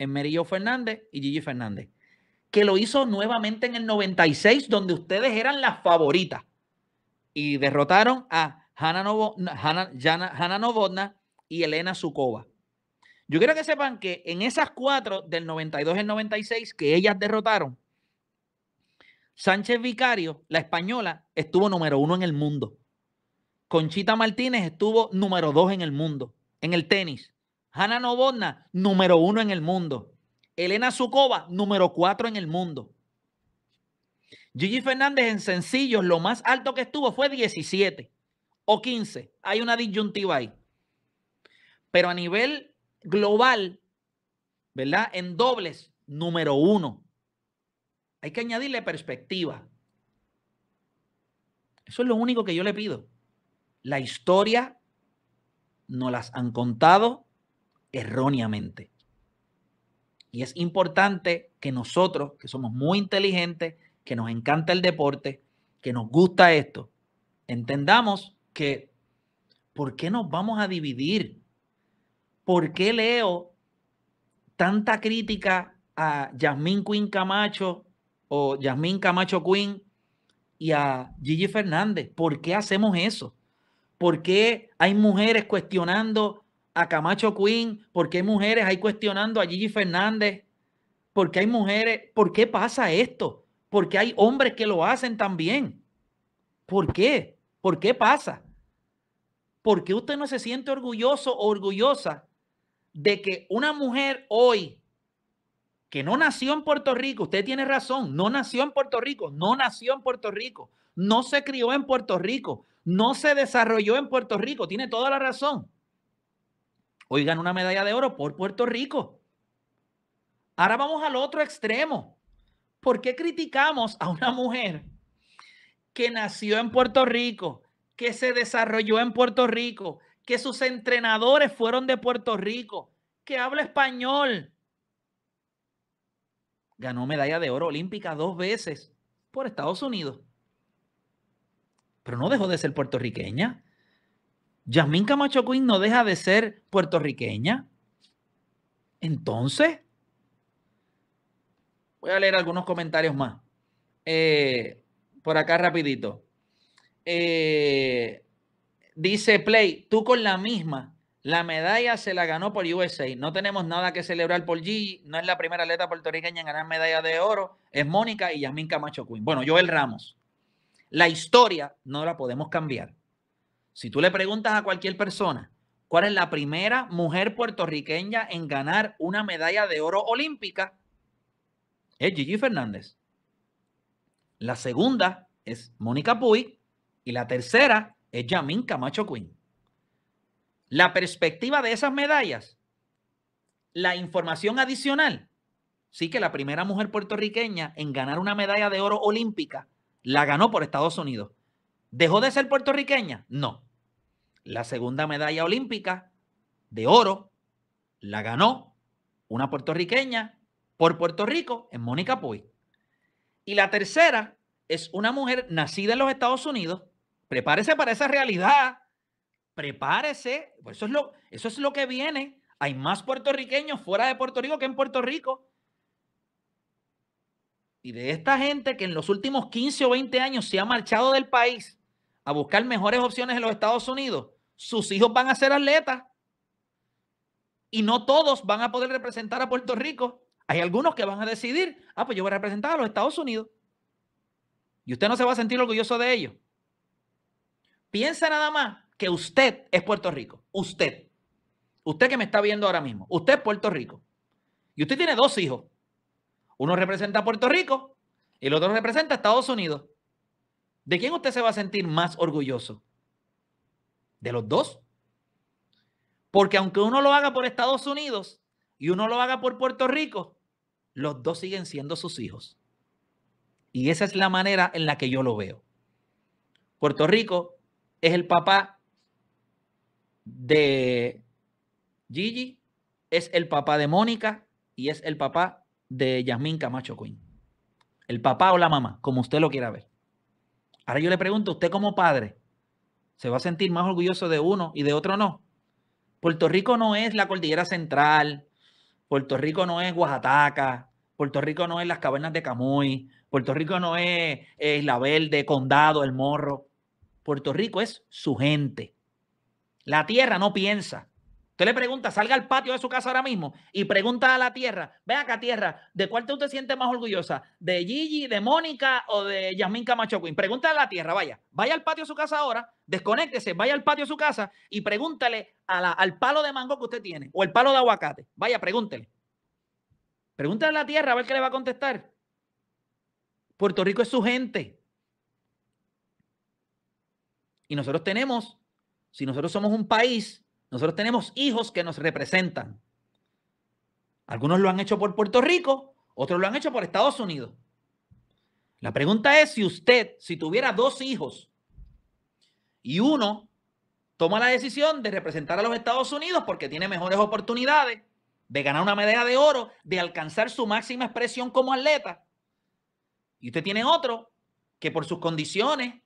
Emerillo Fernández y Gigi Fernández, que lo hizo nuevamente en el 96, donde ustedes eran las favoritas y derrotaron a Hanna, Novo, y Elena Sukova. Yo quiero que sepan que en esas cuatro del 92 al 96 que ellas derrotaron, Sánchez Vicario, la española, estuvo número uno en el mundo. Conchita Martínez estuvo número dos en el mundo, en el tenis. Hanna Novotna, número uno en el mundo. Elena Zukova, número cuatro en el mundo. Gigi Fernández en sencillos, lo más alto que estuvo fue 17 o 15. Hay una disyuntiva ahí. Pero a nivel global, ¿verdad? En dobles, número uno. Hay que añadirle perspectiva. Eso es lo único que yo le pido. La historia no las han contado erróneamente. Y es importante que nosotros, que somos muy inteligentes, que nos encanta el deporte, que nos gusta esto, entendamos que ¿por qué nos vamos a dividir? ¿Por qué leo tanta crítica a Yasmín Quinn Camacho o Yasmín Camacho Quinn y a Gigi Fernández? ¿Por qué hacemos eso? ¿Por qué hay mujeres cuestionando a Camacho Queen, ¿Por qué hay mujeres ahí cuestionando a Gigi Fernández? ¿Por qué hay mujeres? ¿Por qué pasa esto? Porque hay hombres que lo hacen también? ¿Por qué? ¿Por qué pasa? ¿Por qué usted no se siente orgulloso o orgullosa de que una mujer hoy que no nació en Puerto Rico, usted tiene razón, no nació en Puerto Rico, no nació en Puerto Rico, no se crió en Puerto Rico, no se desarrolló en Puerto Rico, tiene toda la razón. Hoy ganó una medalla de oro por Puerto Rico. Ahora vamos al otro extremo. ¿Por qué criticamos a una mujer que nació en Puerto Rico, que se desarrolló en Puerto Rico, que sus entrenadores fueron de Puerto Rico, que habla español? Ganó medalla de oro olímpica dos veces por Estados Unidos. Pero no dejó de ser puertorriqueña. Yasmín Camacho Quinn no deja de ser puertorriqueña. Entonces, voy a leer algunos comentarios más. Eh, por acá rapidito. Eh, dice Play, tú con la misma. La medalla se la ganó por USA. No tenemos nada que celebrar por G, No es la primera atleta puertorriqueña en ganar medalla de oro. Es Mónica y Yasmín Camacho Quinn. Bueno, Joel Ramos. La historia no la podemos cambiar. Si tú le preguntas a cualquier persona cuál es la primera mujer puertorriqueña en ganar una medalla de oro olímpica, es Gigi Fernández. La segunda es Mónica Puy y la tercera es Yamin Camacho Quinn. La perspectiva de esas medallas, la información adicional, sí que la primera mujer puertorriqueña en ganar una medalla de oro olímpica la ganó por Estados Unidos. ¿Dejó de ser puertorriqueña? No la segunda medalla olímpica de oro la ganó una puertorriqueña por Puerto Rico en Mónica Puy. Y la tercera es una mujer nacida en los Estados Unidos. Prepárese para esa realidad. Prepárese. Pues eso es lo, eso es lo que viene. Hay más puertorriqueños fuera de Puerto Rico que en Puerto Rico. Y de esta gente que en los últimos 15 o 20 años se ha marchado del país a buscar mejores opciones en los Estados Unidos, sus hijos van a ser atletas y no todos van a poder representar a Puerto Rico. Hay algunos que van a decidir, ah, pues yo voy a representar a los Estados Unidos. Y usted no se va a sentir orgulloso de ello. Piensa nada más que usted es Puerto Rico. Usted. Usted que me está viendo ahora mismo. Usted es Puerto Rico. Y usted tiene dos hijos. Uno representa a Puerto Rico y el otro representa a Estados Unidos. ¿De quién usted se va a sentir más orgulloso? de los dos. Porque aunque uno lo haga por Estados Unidos y uno lo haga por Puerto Rico, los dos siguen siendo sus hijos. Y esa es la manera en la que yo lo veo. Puerto Rico es el papá de Gigi, es el papá de Mónica y es el papá de Yasmín Camacho Queen. El papá o la mamá, como usted lo quiera ver. Ahora yo le pregunto, usted como padre, se va a sentir más orgulloso de uno y de otro no. Puerto Rico no es la cordillera central, Puerto Rico no es Oaxaca, Puerto Rico no es las cavernas de Camuy, Puerto Rico no es eh, Isla Verde, Condado, El Morro. Puerto Rico es su gente. La tierra no piensa. Usted le pregunta, salga al patio de su casa ahora mismo y pregunta a la tierra, ve acá tierra, ¿de cuál te usted siente más orgullosa? ¿De Gigi, de Mónica o de Yasmin Camacho Queen? Pregúntale a la tierra, vaya, vaya al patio de su casa ahora, desconéctese, vaya al patio de su casa y pregúntale al palo de mango que usted tiene o el palo de aguacate. Vaya, pregúntele. Pregúntale a la tierra a ver qué le va a contestar. Puerto Rico es su gente. Y nosotros tenemos, si nosotros somos un país nosotros tenemos hijos que nos representan. Algunos lo han hecho por Puerto Rico, otros lo han hecho por Estados Unidos. La pregunta es si usted, si tuviera dos hijos y uno toma la decisión de representar a los Estados Unidos porque tiene mejores oportunidades de ganar una medalla de oro, de alcanzar su máxima expresión como atleta. Y usted tiene otro que por sus condiciones,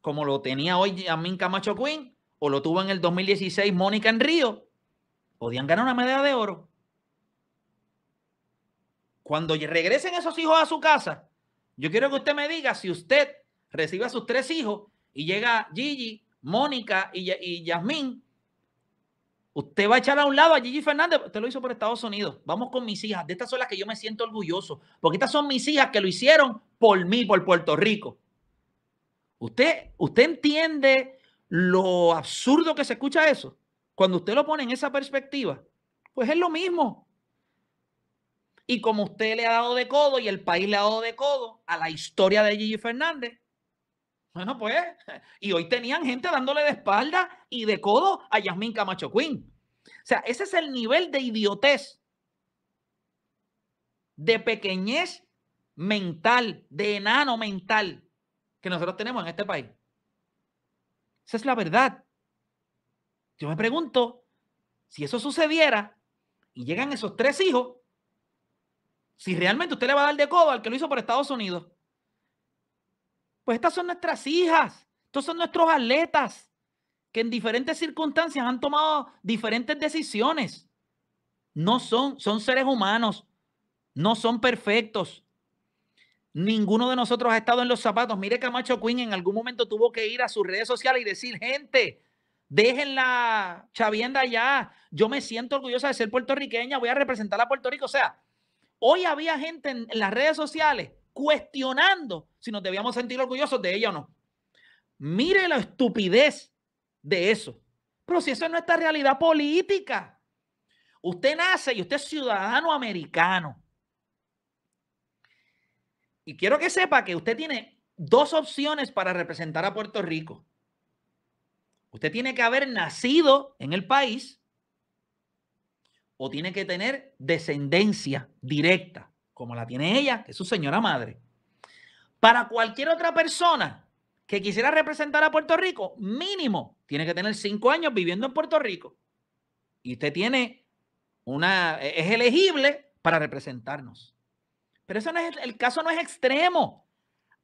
como lo tenía hoy Amin Camacho Quinn, o lo tuvo en el 2016 Mónica en Río, podían ganar una medalla de oro. Cuando regresen esos hijos a su casa, yo quiero que usted me diga si usted recibe a sus tres hijos y llega Gigi, Mónica y, y Yasmín, usted va a echar a un lado a Gigi Fernández. Usted lo hizo por Estados Unidos. Vamos con mis hijas. De estas son las que yo me siento orgulloso. Porque estas son mis hijas que lo hicieron por mí, por Puerto Rico. Usted, usted entiende lo absurdo que se escucha eso, cuando usted lo pone en esa perspectiva, pues es lo mismo. Y como usted le ha dado de codo y el país le ha dado de codo a la historia de Gigi Fernández, bueno, pues, y hoy tenían gente dándole de espalda y de codo a Yasmín Camacho Quinn. O sea, ese es el nivel de idiotez, de pequeñez mental, de enano mental que nosotros tenemos en este país. Esa es la verdad. Yo me pregunto, si eso sucediera y llegan esos tres hijos, si realmente usted le va a dar de codo al que lo hizo por Estados Unidos. Pues estas son nuestras hijas, estos son nuestros atletas que en diferentes circunstancias han tomado diferentes decisiones. No son, son seres humanos, no son perfectos. Ninguno de nosotros ha estado en los zapatos. Mire, Camacho Quinn en algún momento tuvo que ir a sus redes sociales y decir, gente, dejen la chavienda ya. Yo me siento orgullosa de ser puertorriqueña, voy a representar a Puerto Rico. O sea, hoy había gente en, las redes sociales cuestionando si nos debíamos sentir orgullosos de ella o no. Mire la estupidez de eso. Pero si eso es nuestra realidad política. Usted nace y usted es ciudadano americano. Y quiero que sepa que usted tiene dos opciones para representar a Puerto Rico. Usted tiene que haber nacido en el país o tiene que tener descendencia directa, como la tiene ella, que es su señora madre. Para cualquier otra persona que quisiera representar a Puerto Rico, mínimo tiene que tener cinco años viviendo en Puerto Rico. Y usted tiene una, es elegible para representarnos. Pero el caso no es extremo.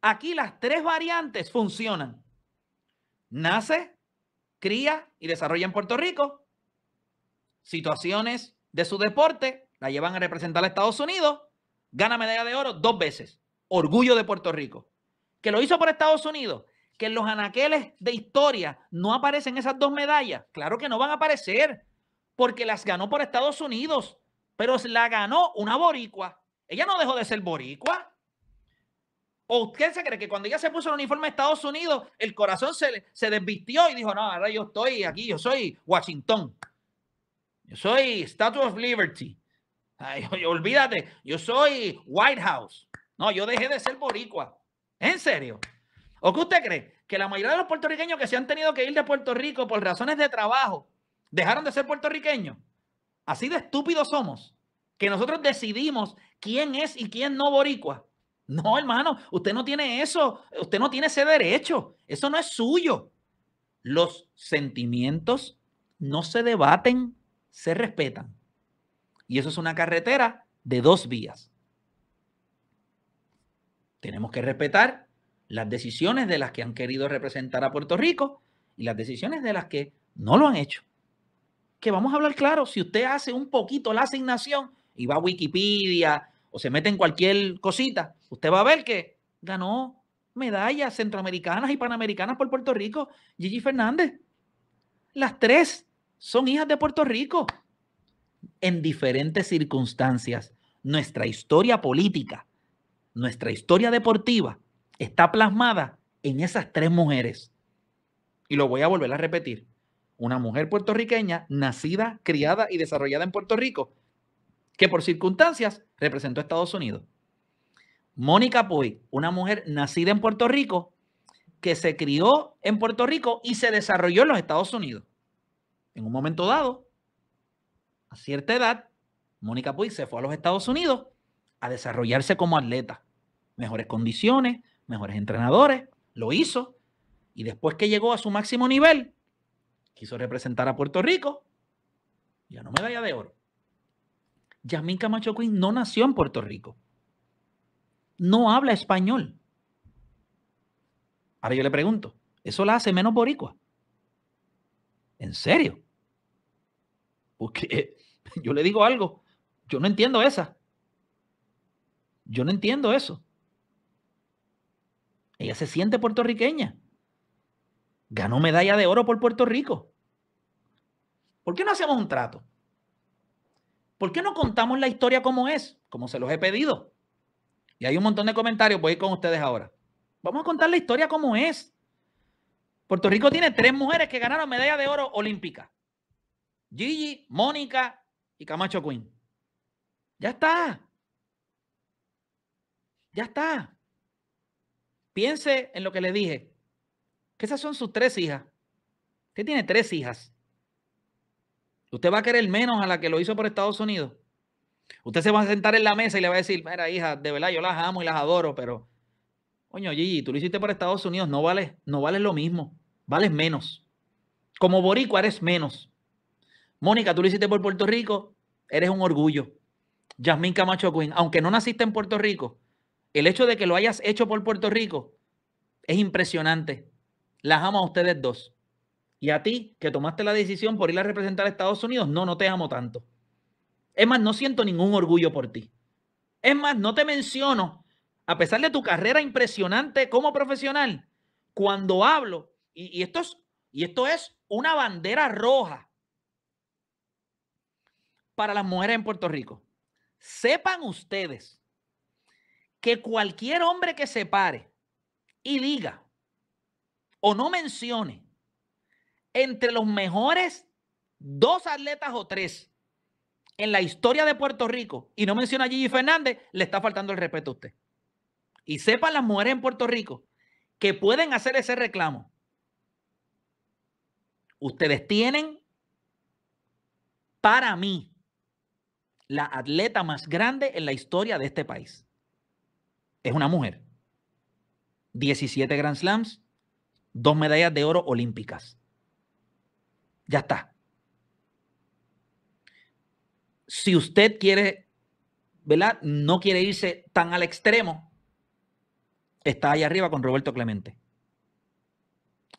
Aquí las tres variantes funcionan. Nace, cría y desarrolla en Puerto Rico. Situaciones de su deporte, la llevan a representar a Estados Unidos. Gana medalla de oro dos veces. Orgullo de Puerto Rico. Que lo hizo por Estados Unidos. Que en los anaqueles de historia no aparecen esas dos medallas. Claro que no van a aparecer. Porque las ganó por Estados Unidos. Pero la ganó una boricua ella no dejó de ser boricua. ¿O usted se cree que cuando ella se puso el uniforme de Estados Unidos, el corazón se, se desvistió y dijo, no, ahora yo estoy aquí, yo soy Washington. Yo soy Statue of Liberty. Ay, olvídate, yo soy White House. No, yo dejé de ser boricua. ¿En serio? ¿O qué usted cree? Que la mayoría de los puertorriqueños que se han tenido que ir de Puerto Rico por razones de trabajo, dejaron de ser puertorriqueños. Así de estúpidos somos que nosotros decidimos quién es y quién no boricua. No, hermano, usted no tiene eso, usted no tiene ese derecho, eso no es suyo. Los sentimientos no se debaten, se respetan. Y eso es una carretera de dos vías. Tenemos que respetar las decisiones de las que han querido representar a Puerto Rico y las decisiones de las que no lo han hecho. Que vamos a hablar claro, si usted hace un poquito la asignación, y va a Wikipedia o se mete en cualquier cosita, usted va a ver que ganó medallas centroamericanas y panamericanas por Puerto Rico, Gigi Fernández. Las tres son hijas de Puerto Rico. En diferentes circunstancias, nuestra historia política, nuestra historia deportiva está plasmada en esas tres mujeres. Y lo voy a volver a repetir. Una mujer puertorriqueña nacida, criada y desarrollada en Puerto Rico que por circunstancias representó a Estados Unidos. Mónica Puig, una mujer nacida en Puerto Rico, que se crió en Puerto Rico y se desarrolló en los Estados Unidos. En un momento dado, a cierta edad, Mónica Puy se fue a los Estados Unidos a desarrollarse como atleta. Mejores condiciones, mejores entrenadores, lo hizo. Y después que llegó a su máximo nivel, quiso representar a Puerto Rico y me medalla de oro. Yasmín Camacho no nació en Puerto Rico. No habla español. Ahora yo le pregunto, ¿eso la hace menos boricua? ¿En serio? Porque yo le digo algo, yo no entiendo esa. Yo no entiendo eso. Ella se siente puertorriqueña. Ganó medalla de oro por Puerto Rico. ¿Por qué no hacemos un trato? ¿Por qué no contamos la historia como es? Como se los he pedido. Y hay un montón de comentarios, voy a ir con ustedes ahora. Vamos a contar la historia como es. Puerto Rico tiene tres mujeres que ganaron medalla de oro olímpica. Gigi, Mónica y Camacho Quinn. Ya está. Ya está. Piense en lo que le dije. Que esas son sus tres hijas. Usted tiene tres hijas. ¿Usted va a querer menos a la que lo hizo por Estados Unidos? Usted se va a sentar en la mesa y le va a decir, mira, hija, de verdad yo las amo y las adoro, pero, coño, Gigi, tú lo hiciste por Estados Unidos, no vales, no vale lo mismo, vales menos. Como boricua eres menos. Mónica, tú lo hiciste por Puerto Rico, eres un orgullo. Yasmín Camacho Queen, aunque no naciste en Puerto Rico, el hecho de que lo hayas hecho por Puerto Rico es impresionante. Las amo a ustedes dos. Y a ti, que tomaste la decisión por ir a representar a Estados Unidos, no, no te amo tanto. Es más, no siento ningún orgullo por ti. Es más, no te menciono, a pesar de tu carrera impresionante como profesional, cuando hablo, y, y esto es una bandera roja para las mujeres en Puerto Rico. Sepan ustedes que cualquier hombre que se pare y diga o no mencione entre los mejores dos atletas o tres en la historia de Puerto Rico y no menciona a Gigi Fernández, le está faltando el respeto a usted. Y sepan las mujeres en Puerto Rico que pueden hacer ese reclamo. Ustedes tienen, para mí, la atleta más grande en la historia de este país. Es una mujer. 17 Grand Slams, dos medallas de oro olímpicas. Ya está. Si usted quiere, ¿verdad? No quiere irse tan al extremo, está ahí arriba con Roberto Clemente.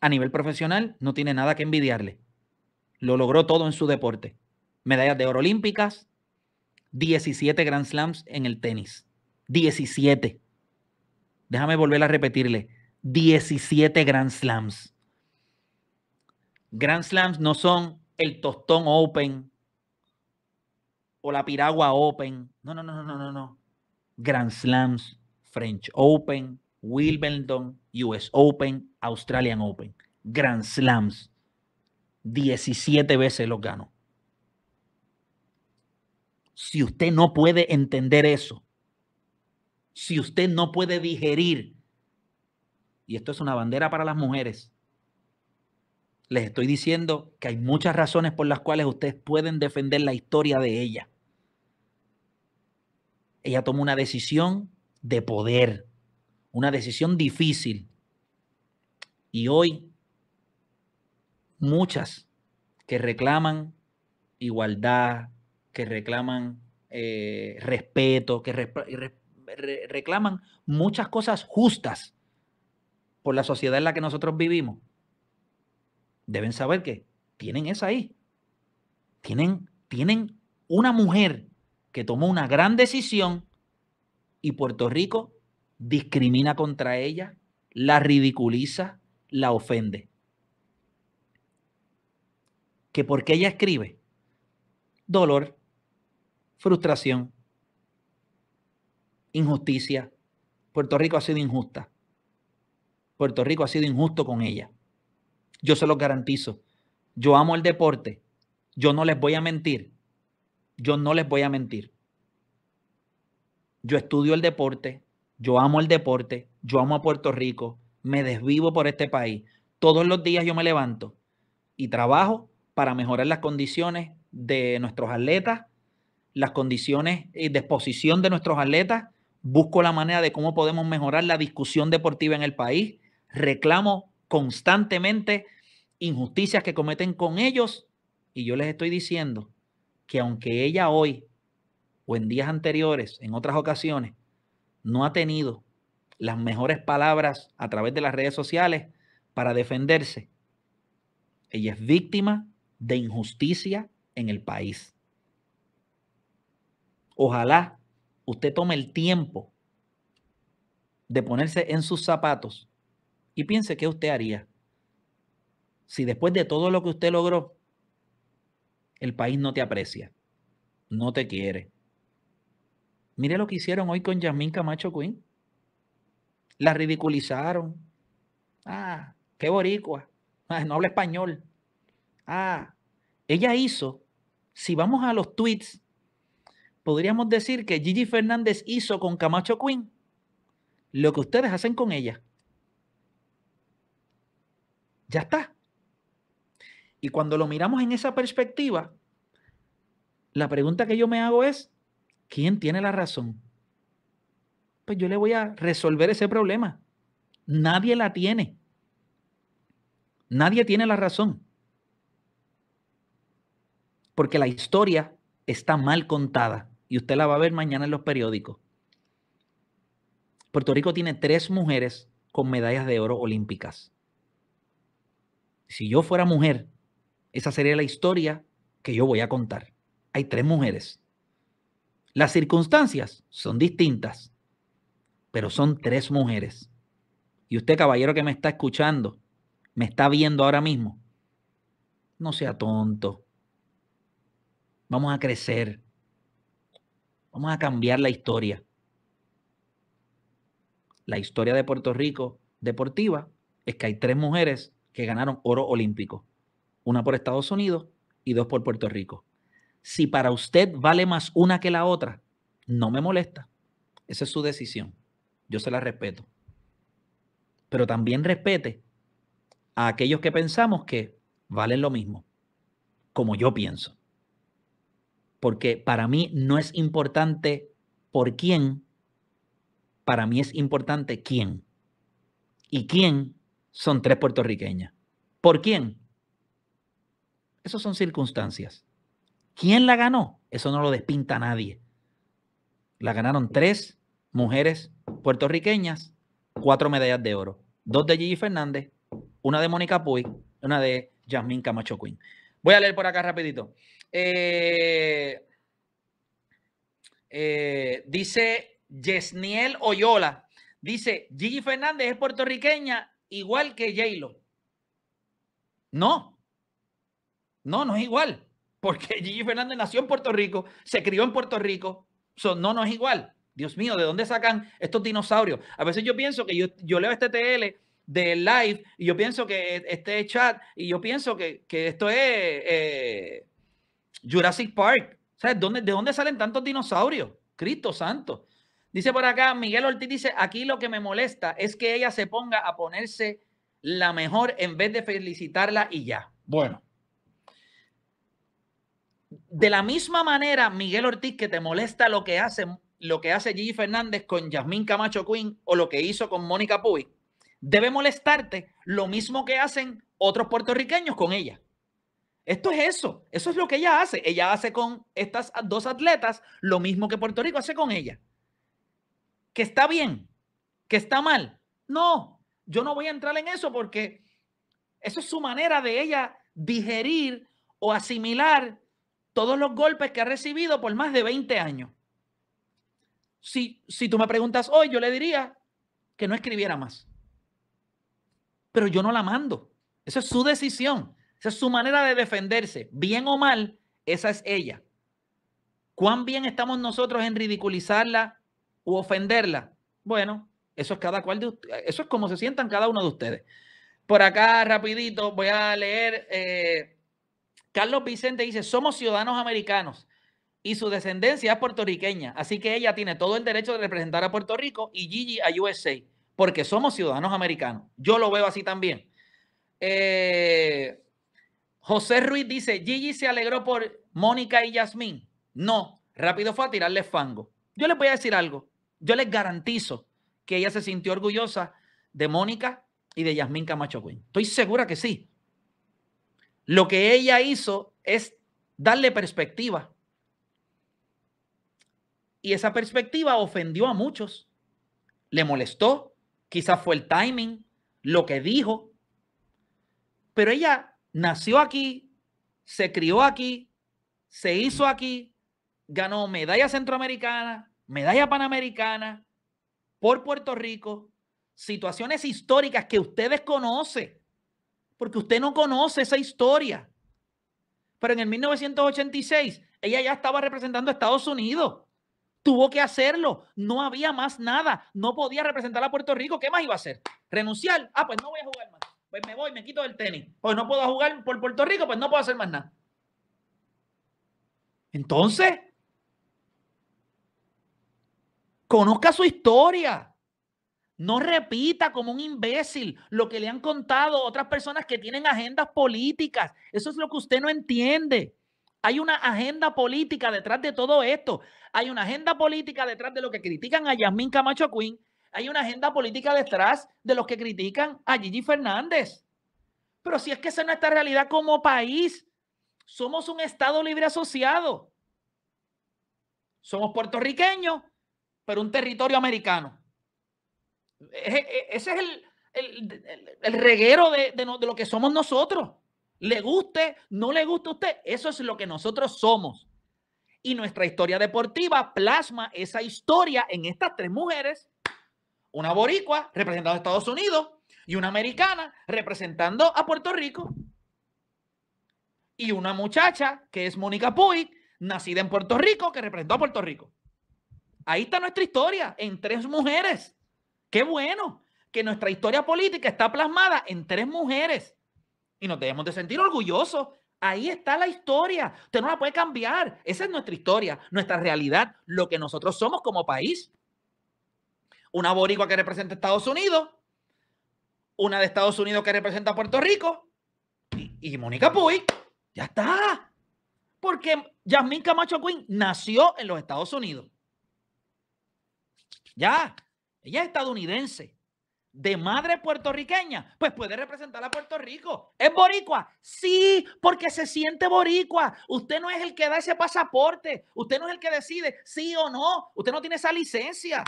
A nivel profesional, no tiene nada que envidiarle. Lo logró todo en su deporte. Medallas de oro olímpicas, 17 Grand Slams en el tenis. 17. Déjame volver a repetirle. 17 Grand Slams. Grand Slams no son el Tostón Open o la Piragua Open. No, no, no, no, no, no. Grand Slams, French Open, Wimbledon, US Open, Australian Open. Grand Slams. 17 veces los ganó. Si usted no puede entender eso, si usted no puede digerir, y esto es una bandera para las mujeres, les estoy diciendo que hay muchas razones por las cuales ustedes pueden defender la historia de ella. Ella tomó una decisión de poder, una decisión difícil. Y hoy muchas que reclaman igualdad, que reclaman eh, respeto, que reclaman muchas cosas justas por la sociedad en la que nosotros vivimos deben saber que tienen esa ahí. Tienen, tienen una mujer que tomó una gran decisión y Puerto Rico discrimina contra ella, la ridiculiza, la ofende. Que porque ella escribe dolor, frustración, injusticia. Puerto Rico ha sido injusta. Puerto Rico ha sido injusto con ella. Yo se los garantizo. Yo amo el deporte. Yo no les voy a mentir. Yo no les voy a mentir. Yo estudio el deporte. Yo amo el deporte. Yo amo a Puerto Rico. Me desvivo por este país. Todos los días yo me levanto y trabajo para mejorar las condiciones de nuestros atletas, las condiciones eh, de exposición de nuestros atletas. Busco la manera de cómo podemos mejorar la discusión deportiva en el país. Reclamo constantemente injusticias que cometen con ellos. Y yo les estoy diciendo que aunque ella hoy o en días anteriores, en otras ocasiones, no ha tenido las mejores palabras a través de las redes sociales para defenderse, ella es víctima de injusticia en el país. Ojalá usted tome el tiempo de ponerse en sus zapatos y piense qué usted haría si después de todo lo que usted logró, el país no te aprecia, no te quiere. Mire lo que hicieron hoy con Yasmín Camacho Quinn. La ridiculizaron. Ah, qué boricua. Ah, no habla español. Ah, ella hizo, si vamos a los tweets, podríamos decir que Gigi Fernández hizo con Camacho Quinn lo que ustedes hacen con ella. Ya está. Y cuando lo miramos en esa perspectiva, la pregunta que yo me hago es, ¿quién tiene la razón? Pues yo le voy a resolver ese problema. Nadie la tiene. Nadie tiene la razón. Porque la historia está mal contada y usted la va a ver mañana en los periódicos. Puerto Rico tiene tres mujeres con medallas de oro olímpicas si yo fuera mujer, esa sería la historia que yo voy a contar. Hay tres mujeres. Las circunstancias son distintas, pero son tres mujeres. Y usted, caballero que me está escuchando, me está viendo ahora mismo, no sea tonto. Vamos a crecer. Vamos a cambiar la historia. La historia de Puerto Rico deportiva es que hay tres mujeres que ganaron oro olímpico, una por Estados Unidos y dos por Puerto Rico. Si para usted vale más una que la otra, no me molesta. Esa es su decisión. Yo se la respeto. Pero también respete a aquellos que pensamos que valen lo mismo, como yo pienso. Porque para mí no es importante por quién, para mí es importante quién. Y quién son tres puertorriqueñas. ¿Por quién? Esas son circunstancias. ¿Quién la ganó? Eso no lo despinta nadie. La ganaron tres mujeres puertorriqueñas, cuatro medallas de oro. Dos de Gigi Fernández, una de Mónica Puy, una de Jasmine Camacho Quinn. Voy a leer por acá rapidito. Eh, eh, dice Yesniel Oyola, dice Gigi Fernández es puertorriqueña igual que j No, no, no es igual. Porque Gigi Fernández nació en Puerto Rico, se crió en Puerto Rico. So, no, no es igual. Dios mío, ¿de dónde sacan estos dinosaurios? A veces yo pienso que yo, leo este TL de live y yo pienso que e, este chat y yo pienso que, esto es eh, Jurassic Park. ¿Sabes? ¿Dónde, ¿De dónde salen tantos dinosaurios? Cristo santo. Dice por acá, Miguel Ortiz dice, aquí lo que me molesta es que ella se ponga a ponerse la mejor en vez de felicitarla y ya. Bueno. De la misma manera, Miguel Ortiz, que te molesta lo que hace, lo que hace Gigi Fernández con Yasmín Camacho Quinn o lo que hizo con Mónica Puy, debe molestarte lo mismo que hacen otros puertorriqueños con ella. Esto es eso, eso es lo que ella hace. Ella hace con estas dos atletas lo mismo que Puerto Rico hace con ella que está bien, que está mal. No, yo no voy a entrar en eso porque eso es su manera de ella digerir o asimilar todos los golpes que ha recibido por más de 20 años. Si, si tú me preguntas hoy, yo le diría que no escribiera más. Pero yo no la mando. Esa es su decisión. Esa es su manera de defenderse. Bien o mal, esa es ella. ¿Cuán bien estamos nosotros en ridiculizarla ofenderla. Bueno, eso es cada cual de eso es como se sientan cada uno de ustedes. Por acá, rapidito, voy a leer. Eh, Carlos Vicente dice: Somos ciudadanos americanos y su descendencia es puertorriqueña. Así que ella tiene todo el derecho de representar a Puerto Rico y Gigi a USA, porque somos ciudadanos americanos. Yo lo veo así también. Eh, José Ruiz dice, Gigi se alegró por Mónica y Yasmín. No, rápido fue a tirarle fango. Yo les voy a decir algo. Yo les garantizo que ella se sintió orgullosa de Mónica y de Yasmín Camacho Quinn. Estoy segura que sí. Lo que ella hizo es darle perspectiva. Y esa perspectiva ofendió a muchos. Le molestó, quizás fue el timing, lo que dijo. Pero ella nació aquí, se crió aquí, se hizo aquí, ganó medalla centroamericana, medalla panamericana, por Puerto Rico, situaciones históricas que usted desconoce, porque usted no conoce esa historia. Pero en el 1986 ella ya estaba representando a Estados Unidos. Tuvo que hacerlo. No había más nada. No podía representar a Puerto Rico. ¿Qué más iba a hacer? ¿Renunciar? Ah, pues no voy a jugar más. Pues me voy, me quito del tenis. Pues no puedo jugar por Puerto Rico, pues no puedo hacer más nada. Entonces, Conozca su historia. No repita como un imbécil lo que le han contado otras personas que tienen agendas políticas. Eso es lo que usted no entiende. Hay una agenda política detrás de todo esto. Hay una agenda política detrás de lo que critican a Yasmín Camacho Quinn. Hay una agenda política detrás de los que critican a Gigi Fernández. Pero si es que esa es nuestra realidad como país, somos un Estado libre asociado. Somos puertorriqueños, pero un territorio americano. E, e, ese es el, reguero de, lo que somos nosotros. Le guste, no le guste a usted, eso es lo que nosotros somos. Y nuestra historia deportiva plasma esa historia en estas tres mujeres, una boricua representando a Estados Unidos y una americana representando a Puerto Rico y una muchacha que es Mónica Puig, nacida en Puerto Rico, que representó a Puerto Rico. Ahí está nuestra historia, en tres mujeres. Qué bueno que nuestra historia política está plasmada en tres mujeres. Y nos debemos de sentir orgullosos. Ahí está la historia. Usted no la puede cambiar. Esa es nuestra historia, nuestra realidad, lo que nosotros somos como país. Una boricua que representa a Estados Unidos, una de Estados Unidos que representa a Puerto Rico y, Mónica Puy. Ya está. Porque Yasmín Camacho Quinn nació en los Estados Unidos. Ya, ella es estadounidense, de madre puertorriqueña, pues puede representar a Puerto Rico. ¿Es boricua? Sí, porque se siente boricua. Usted no es el que da ese pasaporte, usted no es el que decide sí o no, usted no tiene esa licencia.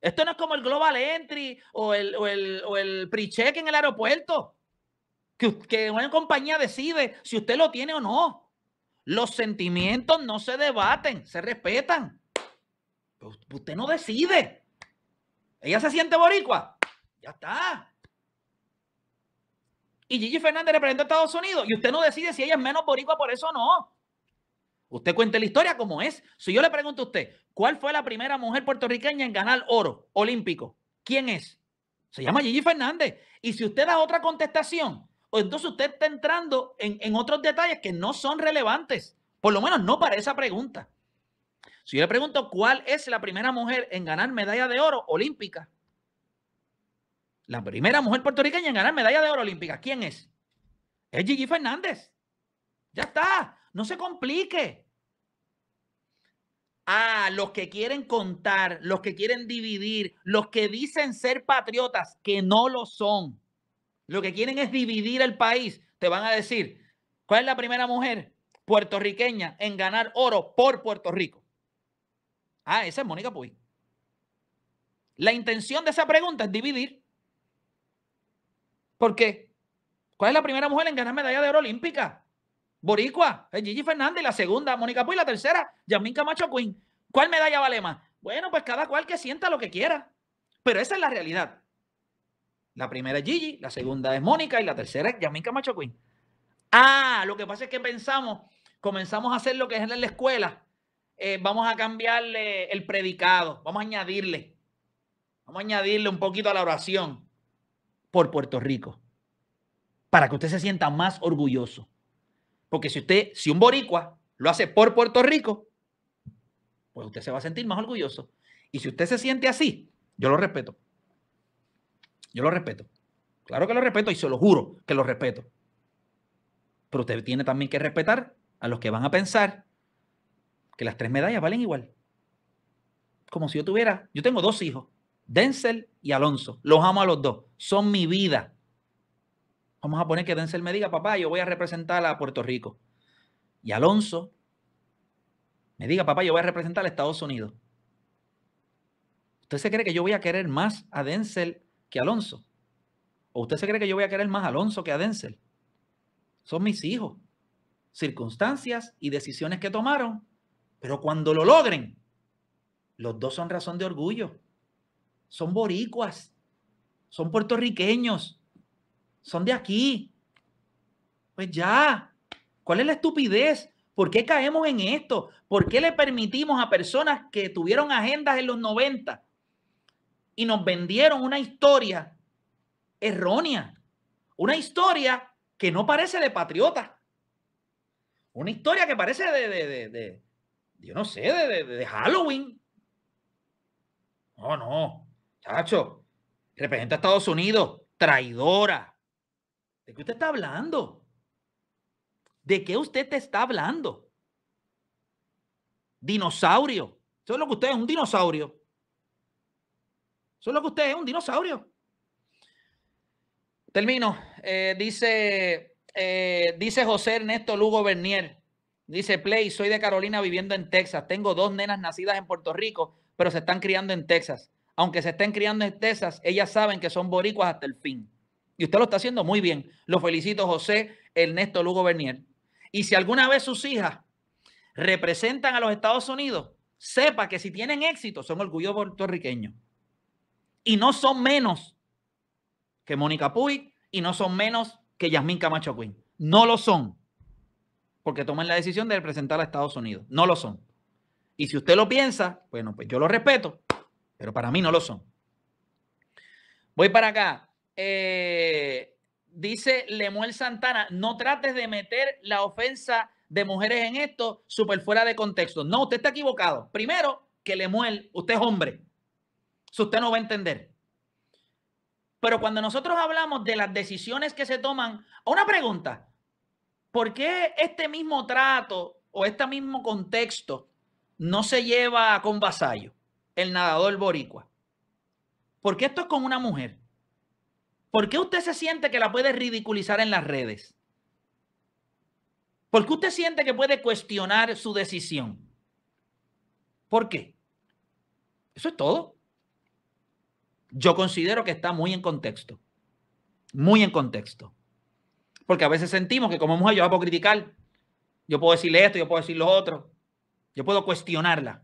Esto no es como el Global Entry o el, o pre-check en el aeropuerto, que una compañía decide si usted lo tiene o no. Los sentimientos no se debaten, se respetan. Pues, usted no decide. Ella se siente boricua. Ya está. Y Gigi Fernández representa a Estados Unidos y usted no decide si ella es menos boricua por eso o no. Usted cuente la historia como es. Si yo le pregunto a usted, ¿cuál fue la primera mujer puertorriqueña en ganar oro olímpico? ¿Quién es? Se llama Gigi Fernández. Y si usted da otra contestación, o pues entonces usted está entrando en otros detalles que no son relevantes. Por lo menos no para esa pregunta. Si yo le pregunto cuál es la primera mujer en ganar medalla de oro olímpica, la primera mujer puertorriqueña en ganar medalla de oro olímpica, ¿quién es? Es Gigi Fernández. Ya está, no se complique. A los que quieren contar, los que quieren dividir, los que dicen ser patriotas, que no lo son. Lo que quieren es dividir el país. Te van a decir, ¿cuál es la primera mujer puertorriqueña en ganar oro por Puerto Rico? Ah, esa es Mónica Puy. La intención de esa pregunta es dividir. ¿Por qué? ¿Cuál es la primera mujer en ganar medalla de oro olímpica? Boricua, es Gigi Fernández, la segunda, Mónica Puy, la tercera, Yaminka Camacho Quinn. ¿Cuál medalla vale más? Bueno, pues cada cual que sienta lo que quiera. Pero esa es la realidad. La primera es Gigi, la segunda es Mónica y la tercera es Yaminka Camacho Quinn. Ah, lo que pasa es que pensamos, comenzamos a hacer lo que es en la escuela, eh, vamos a cambiarle el predicado, vamos a añadirle, vamos a añadirle un poquito a la oración por Puerto Rico, para que usted se sienta más orgulloso. Porque si usted, si un boricua lo hace por Puerto Rico, pues usted se va a sentir más orgulloso. Y si usted se siente así, yo lo respeto. Yo lo respeto. Claro que lo respeto y se lo juro que lo respeto. Pero usted tiene también que respetar a los que van a pensar que las tres medallas valen igual. Como si yo tuviera, yo tengo dos hijos, Denzel y Alonso. Los amo a los dos, son mi vida. Vamos a poner que Denzel me diga, papá, yo voy a representar a Puerto Rico. Y Alonso me diga, papá, yo voy a representar a Estados Unidos. ¿Usted se cree que yo voy a querer más a Denzel que a Alonso? ¿O usted se cree que yo voy a querer más a Alonso que a Denzel? Son mis hijos. Circunstancias y decisiones que tomaron pero cuando lo logren, los dos son razón de orgullo. Son boricuas, son puertorriqueños, son de aquí. Pues ya, ¿cuál es la estupidez? ¿Por qué caemos en esto? ¿Por qué le permitimos a personas que tuvieron agendas en los 90 y nos vendieron una historia errónea? Una historia que no parece de patriota. Una historia que parece de, de yo no sé, de, Halloween. No, no, chacho, representa a Estados Unidos, traidora. ¿De qué usted está hablando? ¿De qué usted te está hablando? Dinosaurio. Eso es lo que usted es, un dinosaurio. Eso es lo que usted es, un dinosaurio. Termino. Eh, dice, eh, dice José Ernesto Lugo Bernier. Dice Play, soy de Carolina viviendo en Texas. Tengo dos nenas nacidas en Puerto Rico, pero se están criando en Texas. Aunque se estén criando en Texas, ellas saben que son boricuas hasta el fin. Y usted lo está haciendo muy bien. Lo felicito, José Ernesto Lugo Bernier. Y si alguna vez sus hijas representan a los Estados Unidos, sepa que si tienen éxito, son orgullo puertorriqueño. Y no son menos que Mónica Puy y no son menos que Yasmín Camacho Quinn. No lo son porque toman la decisión de representar a Estados Unidos. No lo son. Y si usted lo piensa, bueno, pues yo lo respeto, pero para mí no lo son. Voy para acá. Eh, dice Lemuel Santana, no trates de meter la ofensa de mujeres en esto súper fuera de contexto. No, usted está equivocado. Primero, que Lemuel, usted es hombre. Eso usted no va a entender. Pero cuando nosotros hablamos de las decisiones que se toman, una pregunta, ¿por qué este mismo trato o este mismo contexto no se lleva con vasallo, el nadador boricua? ¿Por qué esto es con una mujer? ¿Por qué usted se siente que la puede ridiculizar en las redes? ¿Por qué usted siente que puede cuestionar su decisión? ¿Por qué? Eso es todo. Yo considero que está muy en contexto. Muy en contexto. Porque a veces sentimos que como mujer yo la puedo criticar. Yo puedo decirle esto, yo puedo decir lo otro. Yo puedo cuestionarla.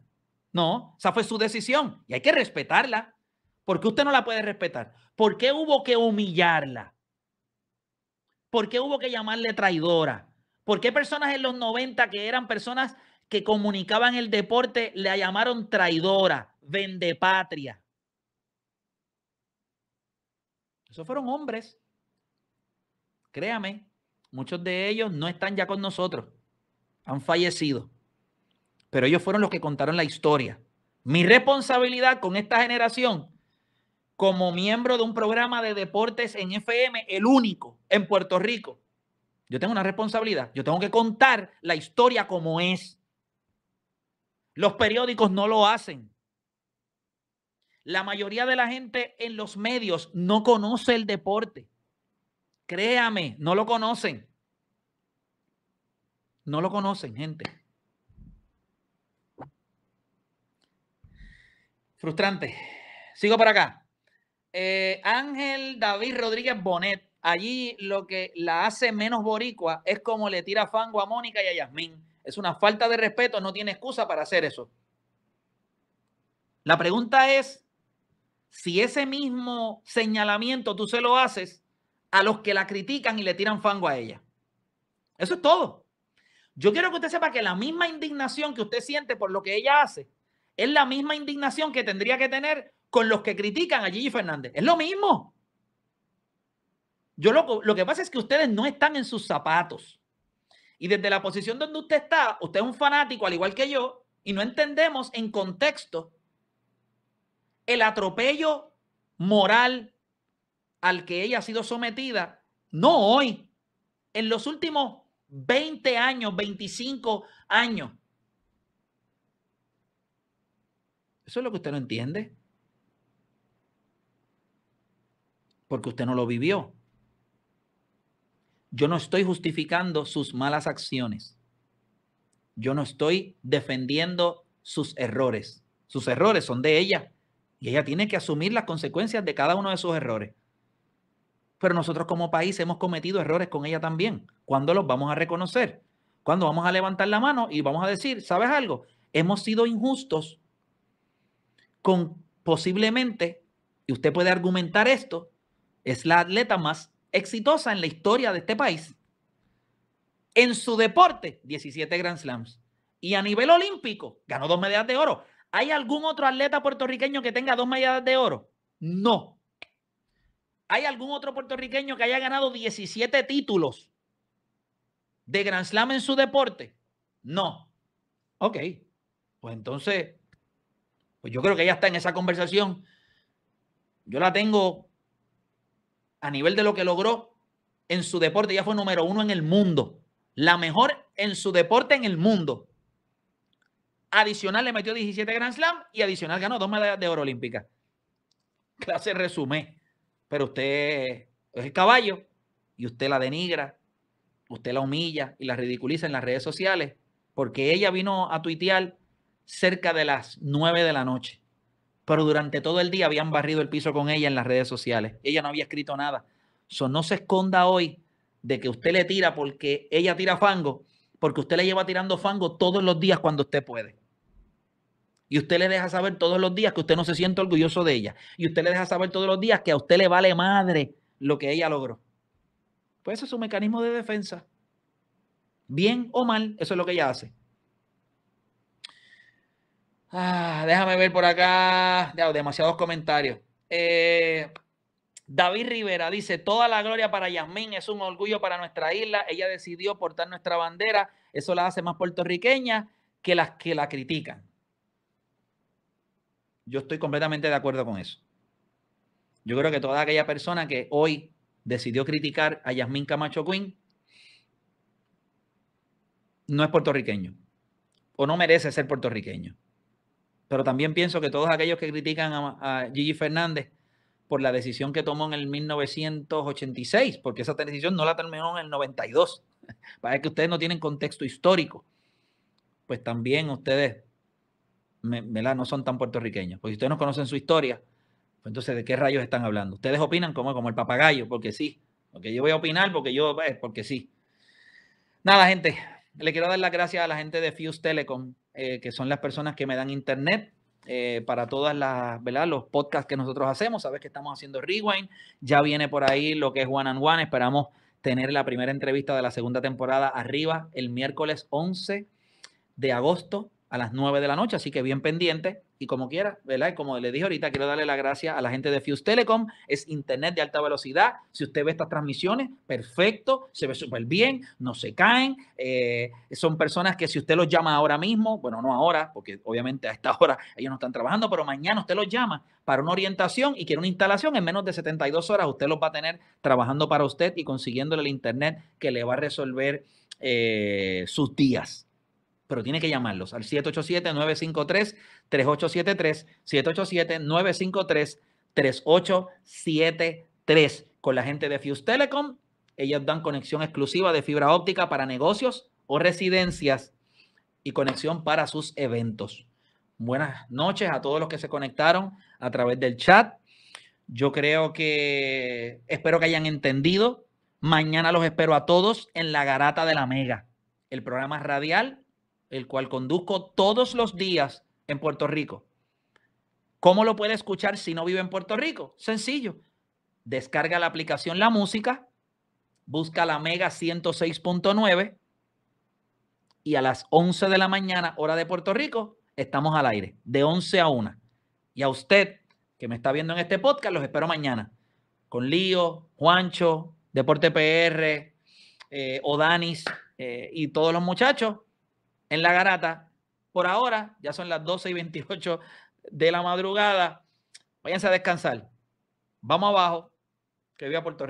No, esa fue su decisión y hay que respetarla. ¿Por qué usted no la puede respetar? ¿Por qué hubo que humillarla? ¿Por qué hubo que llamarle traidora? ¿Por qué personas en los 90 que eran personas que comunicaban el deporte la llamaron traidora, vendepatria? Esos fueron hombres Créame, muchos de ellos no están ya con nosotros, han fallecido, pero ellos fueron los que contaron la historia. Mi responsabilidad con esta generación, como miembro de un programa de deportes en FM, el único en Puerto Rico, yo tengo una responsabilidad, yo tengo que contar la historia como es. Los periódicos no lo hacen. La mayoría de la gente en los medios no conoce el deporte. Créame, no lo conocen. No lo conocen, gente. Frustrante. Sigo para acá. Eh, Ángel David Rodríguez Bonet. Allí lo que la hace menos boricua es como le tira fango a Mónica y a Yasmín. Es una falta de respeto, no tiene excusa para hacer eso. La pregunta es si ese mismo señalamiento tú se lo haces a los que la critican y le tiran fango a ella. Eso es todo. Yo quiero que usted sepa que la misma indignación que usted siente por lo que ella hace es la misma indignación que tendría que tener con los que critican a Gigi Fernández. Es lo mismo. Yo lo, lo que pasa es que ustedes no están en sus zapatos. Y desde la posición donde usted está, usted es un fanático al igual que yo y no entendemos en contexto el atropello moral, al que ella ha sido sometida, no hoy, en los últimos 20 años, 25 años. Eso es lo que usted no entiende. Porque usted no lo vivió. Yo no estoy justificando sus malas acciones. Yo no estoy defendiendo sus errores. Sus errores son de ella. Y ella tiene que asumir las consecuencias de cada uno de sus errores pero nosotros como país hemos cometido errores con ella también. ¿Cuándo los vamos a reconocer? ¿Cuándo vamos a levantar la mano y vamos a decir, ¿sabes algo? Hemos sido injustos con posiblemente, y usted puede argumentar esto, es la atleta más exitosa en la historia de este país. En su deporte, 17 Grand Slams. Y a nivel olímpico, ganó dos medallas de oro. ¿Hay algún otro atleta puertorriqueño que tenga dos medallas de oro? No. ¿Hay algún otro puertorriqueño que haya ganado 17 títulos de Grand Slam en su deporte? No. Ok. Pues entonces, pues yo creo que ya está en esa conversación. Yo la tengo a nivel de lo que logró en su deporte. Ya fue número uno en el mundo. La mejor en su deporte en el mundo. Adicional le metió 17 Grand Slam y adicional ganó dos medallas de oro olímpica. Clase resumé pero usted es el caballo y usted la denigra, usted la humilla y la ridiculiza en las redes sociales, porque ella vino a tuitear cerca de las 9 de la noche, pero durante todo el día habían barrido el piso con ella en las redes sociales. Ella no había escrito nada. So, no se esconda hoy de que usted le tira porque ella tira fango, porque usted le lleva tirando fango todos los días cuando usted puede. Y usted le deja saber todos los días que usted no se siente orgulloso de ella. Y usted le deja saber todos los días que a usted le vale madre lo que ella logró. Pues ese es su mecanismo de defensa. Bien o mal, eso es lo que ella hace. Ah, déjame ver por acá. demasiados comentarios. Eh, David Rivera dice: Toda la gloria para Yasmín, es un orgullo para nuestra isla. Ella decidió portar nuestra bandera. Eso la hace más puertorriqueña que las que la critican. Yo estoy completamente de acuerdo con eso. Yo creo que toda aquella persona que hoy decidió criticar a Yasmín Camacho Quinn no es puertorriqueño o no merece ser puertorriqueño. Pero también pienso que todos aquellos que critican a, a Gigi Fernández por la decisión que tomó en el 1986, porque esa decisión no la terminó en el 92, para que ustedes no tienen contexto histórico, pues también ustedes no son tan puertorriqueños. pues si ustedes no conocen su historia, pues entonces de qué rayos están hablando. Ustedes opinan como, como el papagayo, porque sí. Porque yo voy a opinar porque yo, eh, porque sí. Nada, gente. Le quiero dar las gracias a la gente de Fuse Telecom, eh, que son las personas que me dan internet eh, para todas las, ¿verdad? Los podcasts que nosotros hacemos. Sabes que estamos haciendo Rewind. Ya viene por ahí lo que es One and One. Esperamos tener la primera entrevista de la segunda temporada arriba el miércoles 11 de agosto a las 9 de la noche, así que bien pendiente y como quiera, ¿verdad? Y como le dije ahorita, quiero darle las gracias a la gente de Fuse Telecom, es internet de alta velocidad, si usted ve estas transmisiones, perfecto, se ve súper bien, no se caen, eh, son personas que si usted los llama ahora mismo, bueno, no ahora, porque obviamente a esta hora ellos no están trabajando, pero mañana usted los llama para una orientación y quiere una instalación, en menos de 72 horas usted los va a tener trabajando para usted y consiguiéndole el internet que le va a resolver eh, sus días pero tiene que llamarlos al 787-953-3873, 787-953-3873 con la gente de Fuse Telecom. Ellas dan conexión exclusiva de fibra óptica para negocios o residencias y conexión para sus eventos. Buenas noches a todos los que se conectaron a través del chat. Yo creo que espero que hayan entendido. Mañana los espero a todos en la Garata de la Mega, el programa radial el cual conduzco todos los días en Puerto Rico. ¿Cómo lo puede escuchar si no vive en Puerto Rico? Sencillo. Descarga la aplicación La Música, busca la Mega 106.9 y a las 11 de la mañana, hora de Puerto Rico, estamos al aire, de 11 a 1. Y a usted que me está viendo en este podcast, los espero mañana con Lío, Juancho, Deporte PR, eh, Odanis eh, y todos los muchachos en la garata. Por ahora, ya son las 12 y 28 de la madrugada. Váyanse a descansar. Vamos abajo, que a Puerto Rico.